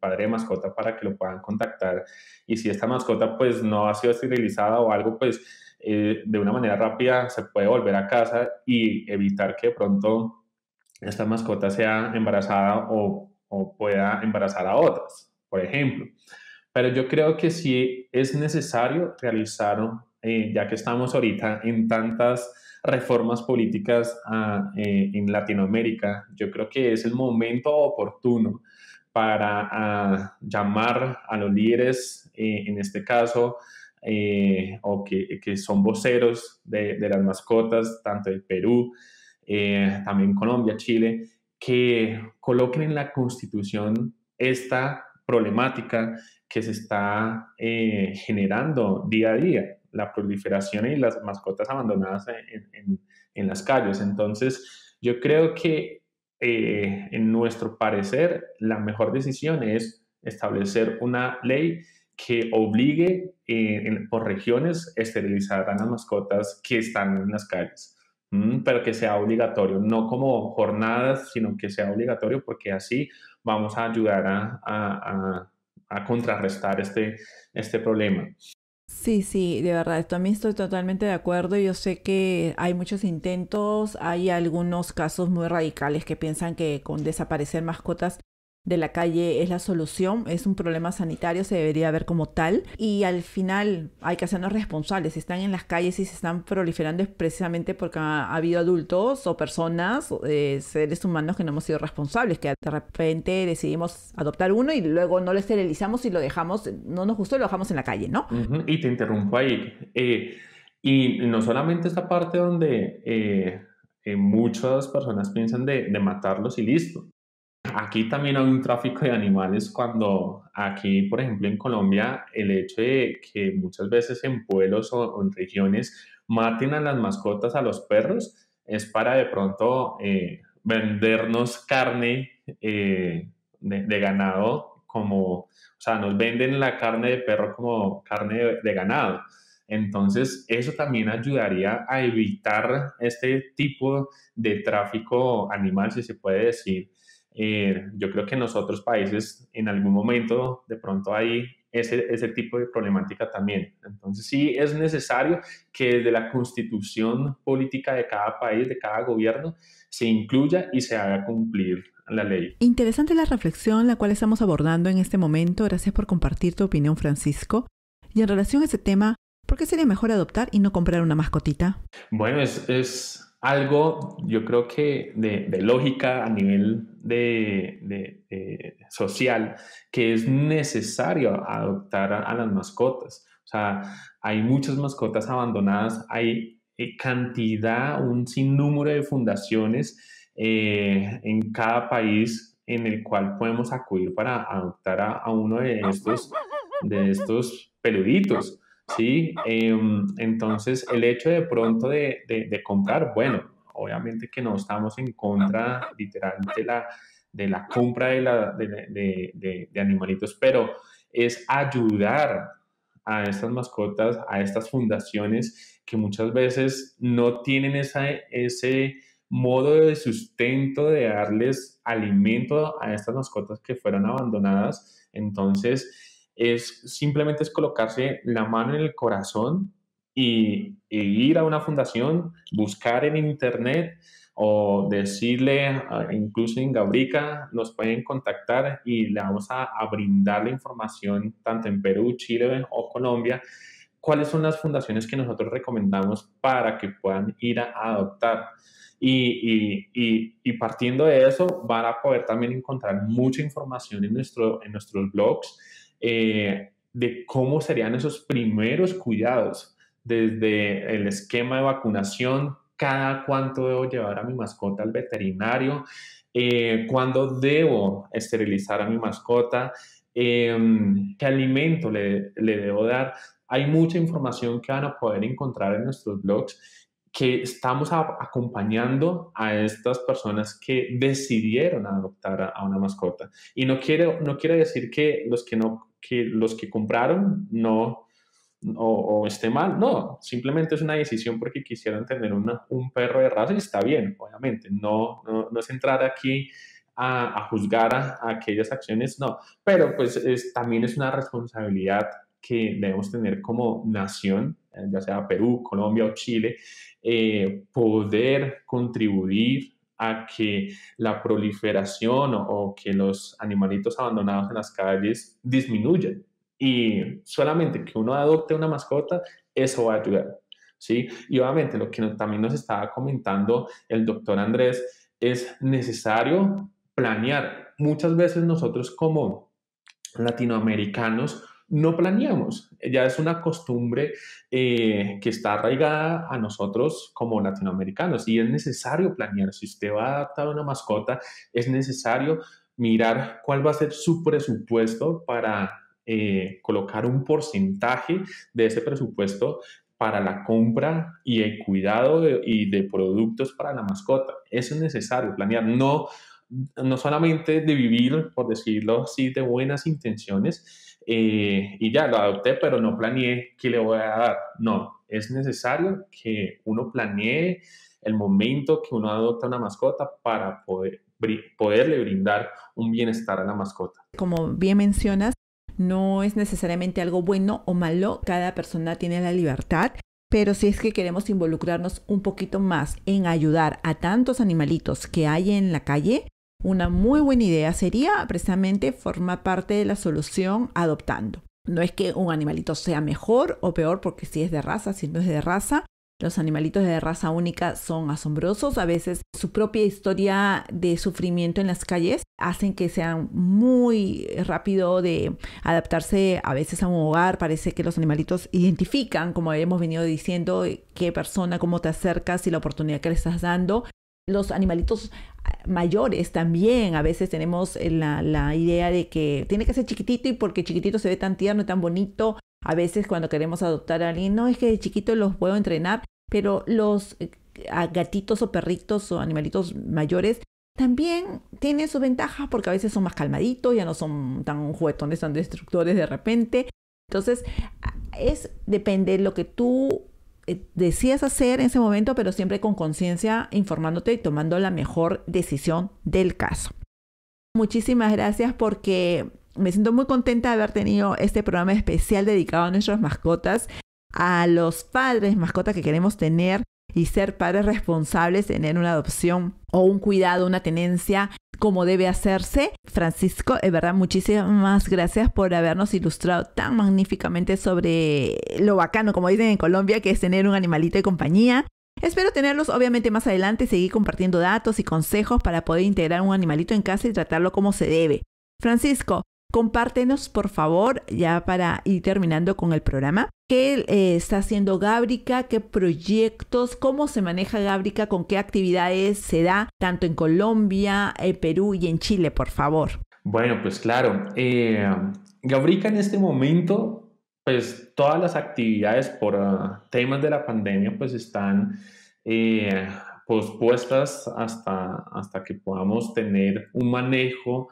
B: padre de mascota para que lo puedan contactar. Y si esta mascota pues no ha sido esterilizada o algo, pues eh, de una manera rápida se puede volver a casa y evitar que de pronto esta mascota sea embarazada o, pueda embarazar a otras, por ejemplo. Pero yo creo que sí es necesario realizar eh, ya que estamos ahorita en tantas reformas políticas ah, eh, en Latinoamérica, yo creo que es el momento oportuno para ah, llamar a los líderes, eh, en este caso, o que, son voceros de, las mascotas, tanto de Perú, también Colombia, Chile, que coloquen en la constitución esta problemática que se está generando día a día la proliferación y las mascotas abandonadas en, las calles. Entonces, yo creo que eh, en nuestro parecer, la mejor decisión es establecer una ley que obligue eh, por regiones esterilizar a las mascotas que están en las calles, mm, pero que sea obligatorio, no como jornadas, sino que sea obligatorio porque así vamos a ayudar a, contrarrestar este, este problema.
A: Sí, sí, de verdad, también estoy totalmente de acuerdo. Yo sé que hay muchos intentos, hay algunos casos muy radicales que piensan que con desaparecer mascotas de la calle es la solución, es un problema sanitario, se debería ver como tal. Y al final hay que hacernos responsables, están en las calles y se están proliferando es precisamente porque ha, habido adultos o personas, eh, seres humanos que no hemos sido responsables, que de repente decidimos adoptar uno y luego no lo esterilizamos y lo dejamos, no nos gustó y lo dejamos en la calle, ¿no?
B: Y te interrumpo ahí. Eh, y no solamente esta parte donde... Eh, muchas personas piensan de, de matarlos y listo, aquí también hay un tráfico de animales cuando aquí, por ejemplo, en Colombia, el hecho de que muchas veces en pueblos o, en regiones maten a las mascotas, a los perros, es para de pronto eh, vendernos carne eh, de, ganado como, o sea, nos venden la carne de perro como carne de, de ganado. Entonces, eso también ayudaría a evitar este tipo de tráfico animal, si se puede decir, eh, yo creo que en los otros países en algún momento de pronto hay ese, ese tipo de problemática también. Entonces sí es necesario que desde la constitución política de cada país, de cada gobierno, se incluya y se haga cumplir la ley.
A: Interesante la reflexión la cual estamos abordando en este momento. Gracias por compartir tu opinión, Francisco. Y en relación a ese tema, ¿por qué sería mejor adoptar y no comprar una mascotita?
B: Bueno, es, es algo, yo creo que de, lógica a nivel de, social, que es necesario adoptar a, las mascotas. O sea, hay muchas mascotas abandonadas, hay eh, cantidad, un sinnúmero de fundaciones eh, en cada país en el cual podemos acudir para adoptar a, uno de estos, de estos peluditos. ¿sí? Em, entonces, el hecho de pronto de, comprar, bueno, obviamente que no estamos en contra literalmente la, de la compra de, la, de, animalitos, pero es ayudar a estas mascotas, a estas fundaciones que muchas veces no tienen esa, ese modo de sustento de darles alimento a estas mascotas que fueron abandonadas. Entonces, es simplemente es colocarse la mano en el corazón y, ir a una fundación, buscar en internet o decirle, incluso en Gabrica, nos pueden contactar y le vamos a, brindar la información tanto en Perú, Chile o Colombia cuáles son las fundaciones que nosotros recomendamos para que puedan ir a adoptar. Y, partiendo de eso, van a poder también encontrar mucha información en, nuestro, en nuestros blogs eh, de cómo serían esos primeros cuidados, desde el esquema de vacunación, cada cuánto debo llevar a mi mascota al veterinario, eh, cuándo debo esterilizar a mi mascota, em, qué alimento le, le debo dar. Hay mucha información que van a poder encontrar en nuestros blogs que estamos acompañando a estas personas que decidieron adoptar a, una mascota. Y no quiero no quiere decir que los que, no, que, los que compraron no o, esté mal, no, simplemente es una decisión porque quisieran tener una, un perro de raza y está bien, obviamente, no, no, es entrar aquí a, juzgar a, aquellas acciones, no, pero pues también es una responsabilidad que debemos tener como nación eh, ya sea Perú, Colombia o Chile, eh, poder contribuir a que la proliferación o, que los animalitos abandonados en las calles disminuyan. Y solamente que uno adopte una mascota, eso va a ayudar. ¿sí? Y obviamente lo que también nos estaba comentando el doctor Andrés es necesario planear. Muchas veces nosotros como latinoamericanos no planeamos. Ya es una costumbre eh, que está arraigada a nosotros como latinoamericanos y es necesario planear. Si usted va a adaptar una mascota, es necesario mirar cuál va a ser su presupuesto para eh, colocar un porcentaje de ese presupuesto para la compra y el cuidado de, y de productos para la mascota. Eso es necesario, planear. No, no solamente de vivir, por decirlo así, de buenas intenciones, eh, y ya lo adopté, pero no planeé qué le voy a dar. No, es necesario que uno planee el momento que uno adopta una mascota para poder, poderle brindar un bienestar a la mascota.
A: Como bien mencionas, no es necesariamente algo bueno o malo, cada persona tiene la libertad, pero si es que queremos involucrarnos un poquito más en ayudar a tantos animalitos que hay en la calle, una muy buena idea sería precisamente formar parte de la solución adoptando. No es que un animalito sea mejor o peor porque si es de raza, si no es de raza. Los animalitos de raza única son asombrosos. A veces su propia historia de sufrimiento en las calles hacen que sean muy rápido de adaptarse a veces a un hogar. Parece que los animalitos identifican, como hemos venido diciendo, qué persona, cómo te acercas y la oportunidad que le estás dando los animalitos mayores también. A veces tenemos eh, la, idea de que tiene que ser chiquitito y porque chiquitito se ve tan tierno y tan bonito. A veces cuando queremos adoptar a alguien, no es que de chiquito los puedo entrenar, pero los eh, gatitos o perritos o animalitos mayores también tienen su ventaja porque a veces son más calmaditos, ya no son tan juguetones, tan destructores de repente. Entonces, es depende lo que tú eh, decías hacer en ese momento, pero siempre con conciencia, informándote y tomando la mejor decisión del caso. Muchísimas gracias porque me siento muy contenta de haber tenido este programa especial dedicado a nuestras mascotas, a los padres mascotas que queremos tener y ser padres responsables, tener una adopción o un cuidado, una tenencia como debe hacerse. Francisco, es verdad, muchísimas gracias por habernos ilustrado tan magníficamente sobre lo bacano, como dicen en Colombia, que es tener un animalito de compañía. Espero tenerlos obviamente más adelante y seguir compartiendo datos y consejos para poder integrar un animalito en casa y tratarlo como se debe. Francisco, Compártenos, por favor, ya para ir terminando con el programa, qué eh, está haciendo Gábrica, qué proyectos, cómo se maneja Gábrica, con qué actividades se da, tanto en Colombia, en eh, Perú y en Chile, por favor.
B: Bueno, pues claro. Eh, Gábrica en este momento, pues todas las actividades por ah, temas de la pandemia, pues están pospuestas hasta, hasta que podamos tener un manejo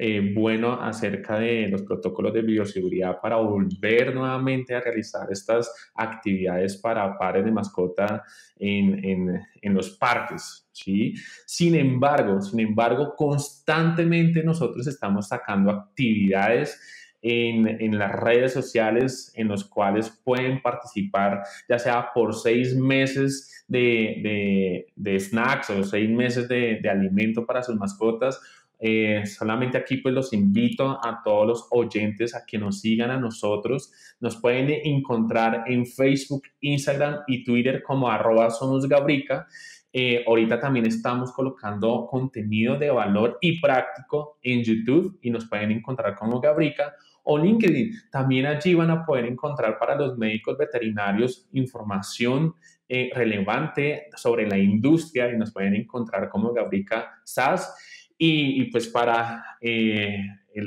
B: eh, bueno acerca de los protocolos de bioseguridad para volver nuevamente a realizar estas actividades para pares de mascota en, los parques. ¿sí? Sin embargo, sin embargo, constantemente nosotros estamos sacando actividades en, las redes sociales en los cuales pueden participar, ya sea por seis meses de, snacks o seis meses de alimento para sus mascotas eh, solamente aquí pues los invito a todos los oyentes a que nos sigan a nosotros. Nos pueden encontrar en Facebook, Instagram y Twitter como arroba somosgabrica. Eh, ahorita también estamos colocando contenido de valor y práctico en YouTube y nos pueden encontrar como Gabrica o LinkedIn. También allí van a poder encontrar para los médicos veterinarios información eh, relevante sobre la industria y nos pueden encontrar como Gabrica SAS. Y, pues para eh, eh,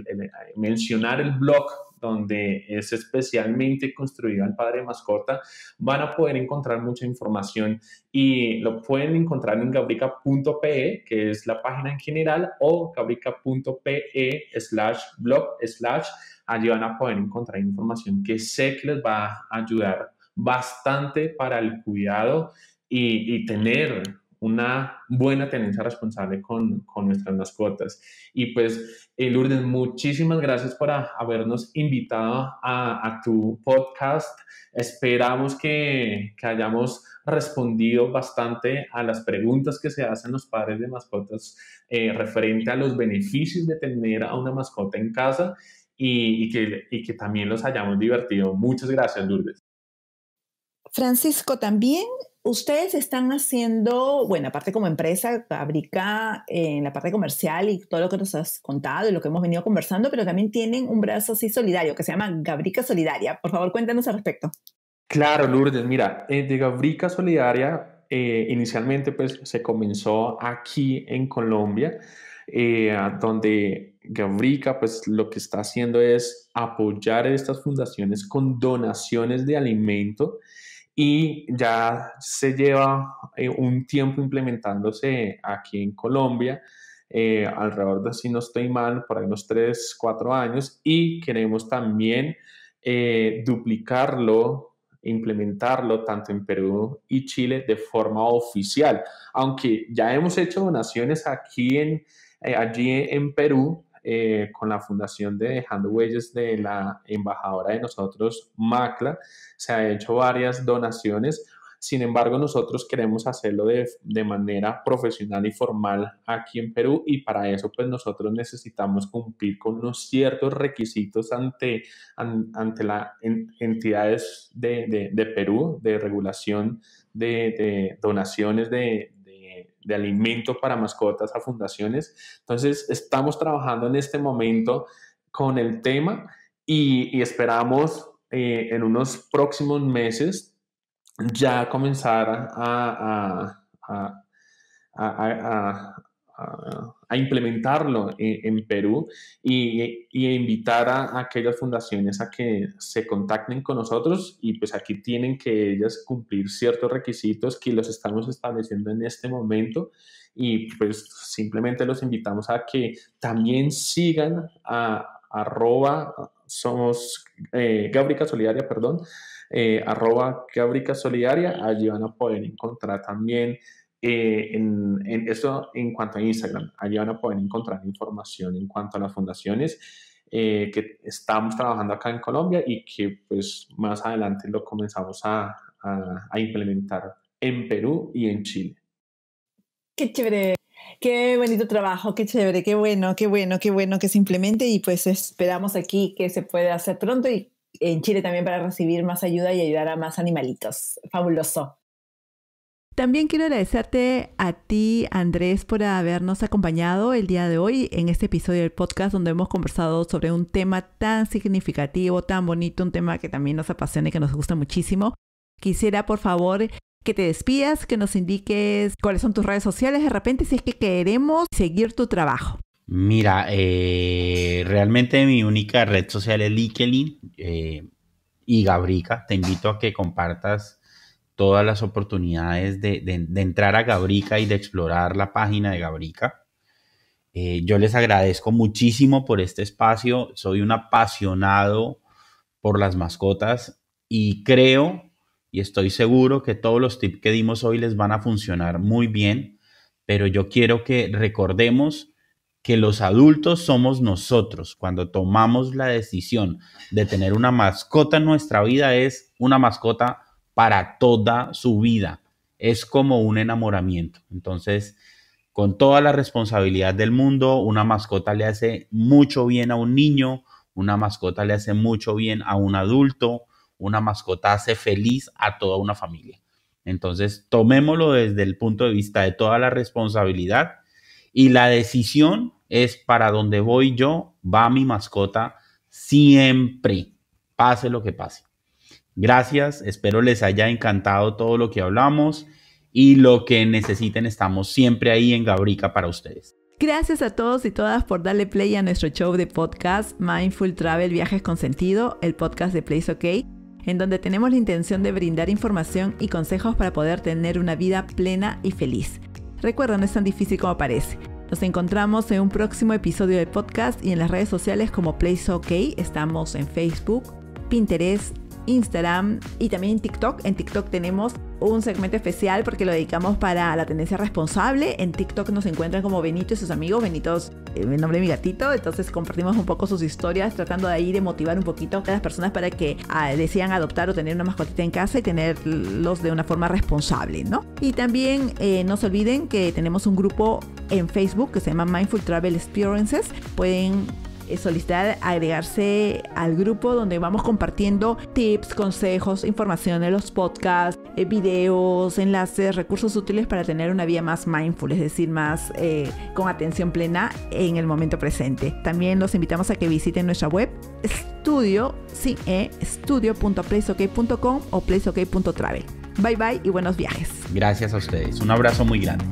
B: mencionar el blog donde es especialmente construido el padre mascota, van a poder encontrar mucha información y lo pueden encontrar en gabrica.pe, que es la página en general, o gabrica.pe slash blog slash. Allí van a poder encontrar información que sé que les va a ayudar bastante para el cuidado y, y tener una buena tenencia responsable con, con nuestras mascotas. Y pues, eh, Lourdes, muchísimas gracias por habernos invitado a, tu podcast. Esperamos que, que hayamos respondido bastante a las preguntas que se hacen los padres de mascotas eh, referente a los beneficios de tener a una mascota en casa y, que, y que también los hayamos divertido. Muchas gracias, Lourdes.
A: Francisco, también Ustedes están haciendo, bueno, aparte como empresa, Gabrica, eh, en la parte comercial y todo lo que nos has contado y lo que hemos venido conversando, pero también tienen un brazo así solidario que se llama Gabrica Solidaria. Por favor, cuéntanos al respecto.
B: Claro, Lourdes, mira, eh, de Gabrica Solidaria eh, inicialmente pues se comenzó aquí en Colombia, donde Gabrica pues lo que está haciendo es apoyar estas fundaciones con donaciones de alimento y ya se lleva eh, un tiempo implementándose aquí en Colombia, eh, alrededor de, si no estoy mal, por ahí unos 3, 4 años, y queremos también eh, duplicarlo, implementarlo tanto en Perú y Chile de forma oficial, aunque ya hemos hecho donaciones aquí en, allí en Perú, eh, con la fundación de Hand de la embajadora de nosotros, Macla, se ha hecho varias donaciones. Sin embargo, nosotros queremos hacerlo de, manera profesional y formal aquí en Perú y para eso pues nosotros necesitamos cumplir con unos ciertos requisitos ante, ante las entidades de, de, Perú de regulación de, donaciones de, de alimento para mascotas a fundaciones. Entonces, estamos trabajando en este momento con el tema y, esperamos eh, en unos próximos meses ya comenzar a a implementarlo e, en, Perú y, y invitar a, aquellas fundaciones a que se contacten con nosotros y pues aquí tienen que ellas cumplir ciertos requisitos que los estamos estableciendo en este momento y pues simplemente los invitamos a que también sigan a arroba somos eh, Solidaria, perdón, eh, arroba Solidaria, allí van a poder encontrar también eh, en, eso en cuanto a Instagram, allí van a poder encontrar información en cuanto a las fundaciones eh, que estamos trabajando acá en Colombia y que pues más adelante lo comenzamos a, a, a implementar en Perú y en Chile.
A: Qué chévere. Qué bonito trabajo, qué chévere, qué bueno, qué bueno, qué bueno que se implemente y pues esperamos aquí que se pueda hacer pronto y en Chile también para recibir más ayuda y ayudar a más animalitos. Fabuloso. También quiero agradecerte a ti, Andrés, por habernos acompañado el día de hoy en este episodio del podcast donde hemos conversado sobre un tema tan significativo, tan bonito, un tema que también nos apasiona y que nos gusta muchísimo. Quisiera, por favor, que te despidas, que nos indiques cuáles son tus redes sociales de repente si es que queremos seguir tu trabajo.
C: Mira, eh, realmente mi única red social es LinkedIn eh, y Gabrika. Te invito a que compartas todas las oportunidades de, entrar a Gabrica y de explorar la página de Gabrica. Eh, yo les agradezco muchísimo por este espacio. Soy un apasionado por las mascotas y creo y estoy seguro que todos los tips que dimos hoy les van a funcionar muy bien, pero yo quiero que recordemos que los adultos somos nosotros. Cuando tomamos la decisión de tener una mascota en nuestra vida es una mascota para toda su vida. Es como un enamoramiento. Entonces, con toda la responsabilidad del mundo, una mascota le hace mucho bien a un niño, una mascota le hace mucho bien a un adulto, una mascota hace feliz a toda una familia. Entonces, tomémoslo desde el punto de vista de toda la responsabilidad y la decisión es para donde voy yo, va mi mascota siempre, pase lo que pase. Gracias, espero les haya encantado todo lo que hablamos y lo que necesiten, estamos siempre ahí en Gabrica para ustedes.
A: Gracias a todos y todas por darle play a nuestro show de podcast Mindful Travel Viajes con Sentido, el podcast de Place OK, en donde tenemos la intención de brindar información y consejos para poder tener una vida plena y feliz. Recuerda, no es tan difícil como parece. Nos encontramos en un próximo episodio de podcast y en las redes sociales como Place OK. Estamos en Facebook, Pinterest, Instagram y también en TikTok. En TikTok tenemos un segmento especial porque lo dedicamos para la tendencia responsable. En TikTok nos encuentran como Benito y sus amigos. Benito es el eh, nombre de mi gatito. Entonces compartimos un poco sus historias, tratando de ahí de motivar un poquito a las personas para que ah, desean adoptar o tener una mascotita en casa y tenerlos de una forma responsable, ¿no? Y también eh, no se olviden que tenemos un grupo en Facebook que se llama Mindful Travel Experiences. Pueden eh, solicitar agregarse al grupo donde vamos compartiendo tips, consejos, información de los podcasts, eh, videos, enlaces, recursos útiles para tener una vida más mindful, es decir, más eh, con atención plena en el momento presente. También los invitamos a que visiten nuestra web estudio, estudio.placeok.com o placeok.travel. Bye bye y buenos viajes.
C: Gracias a ustedes. Un abrazo muy grande.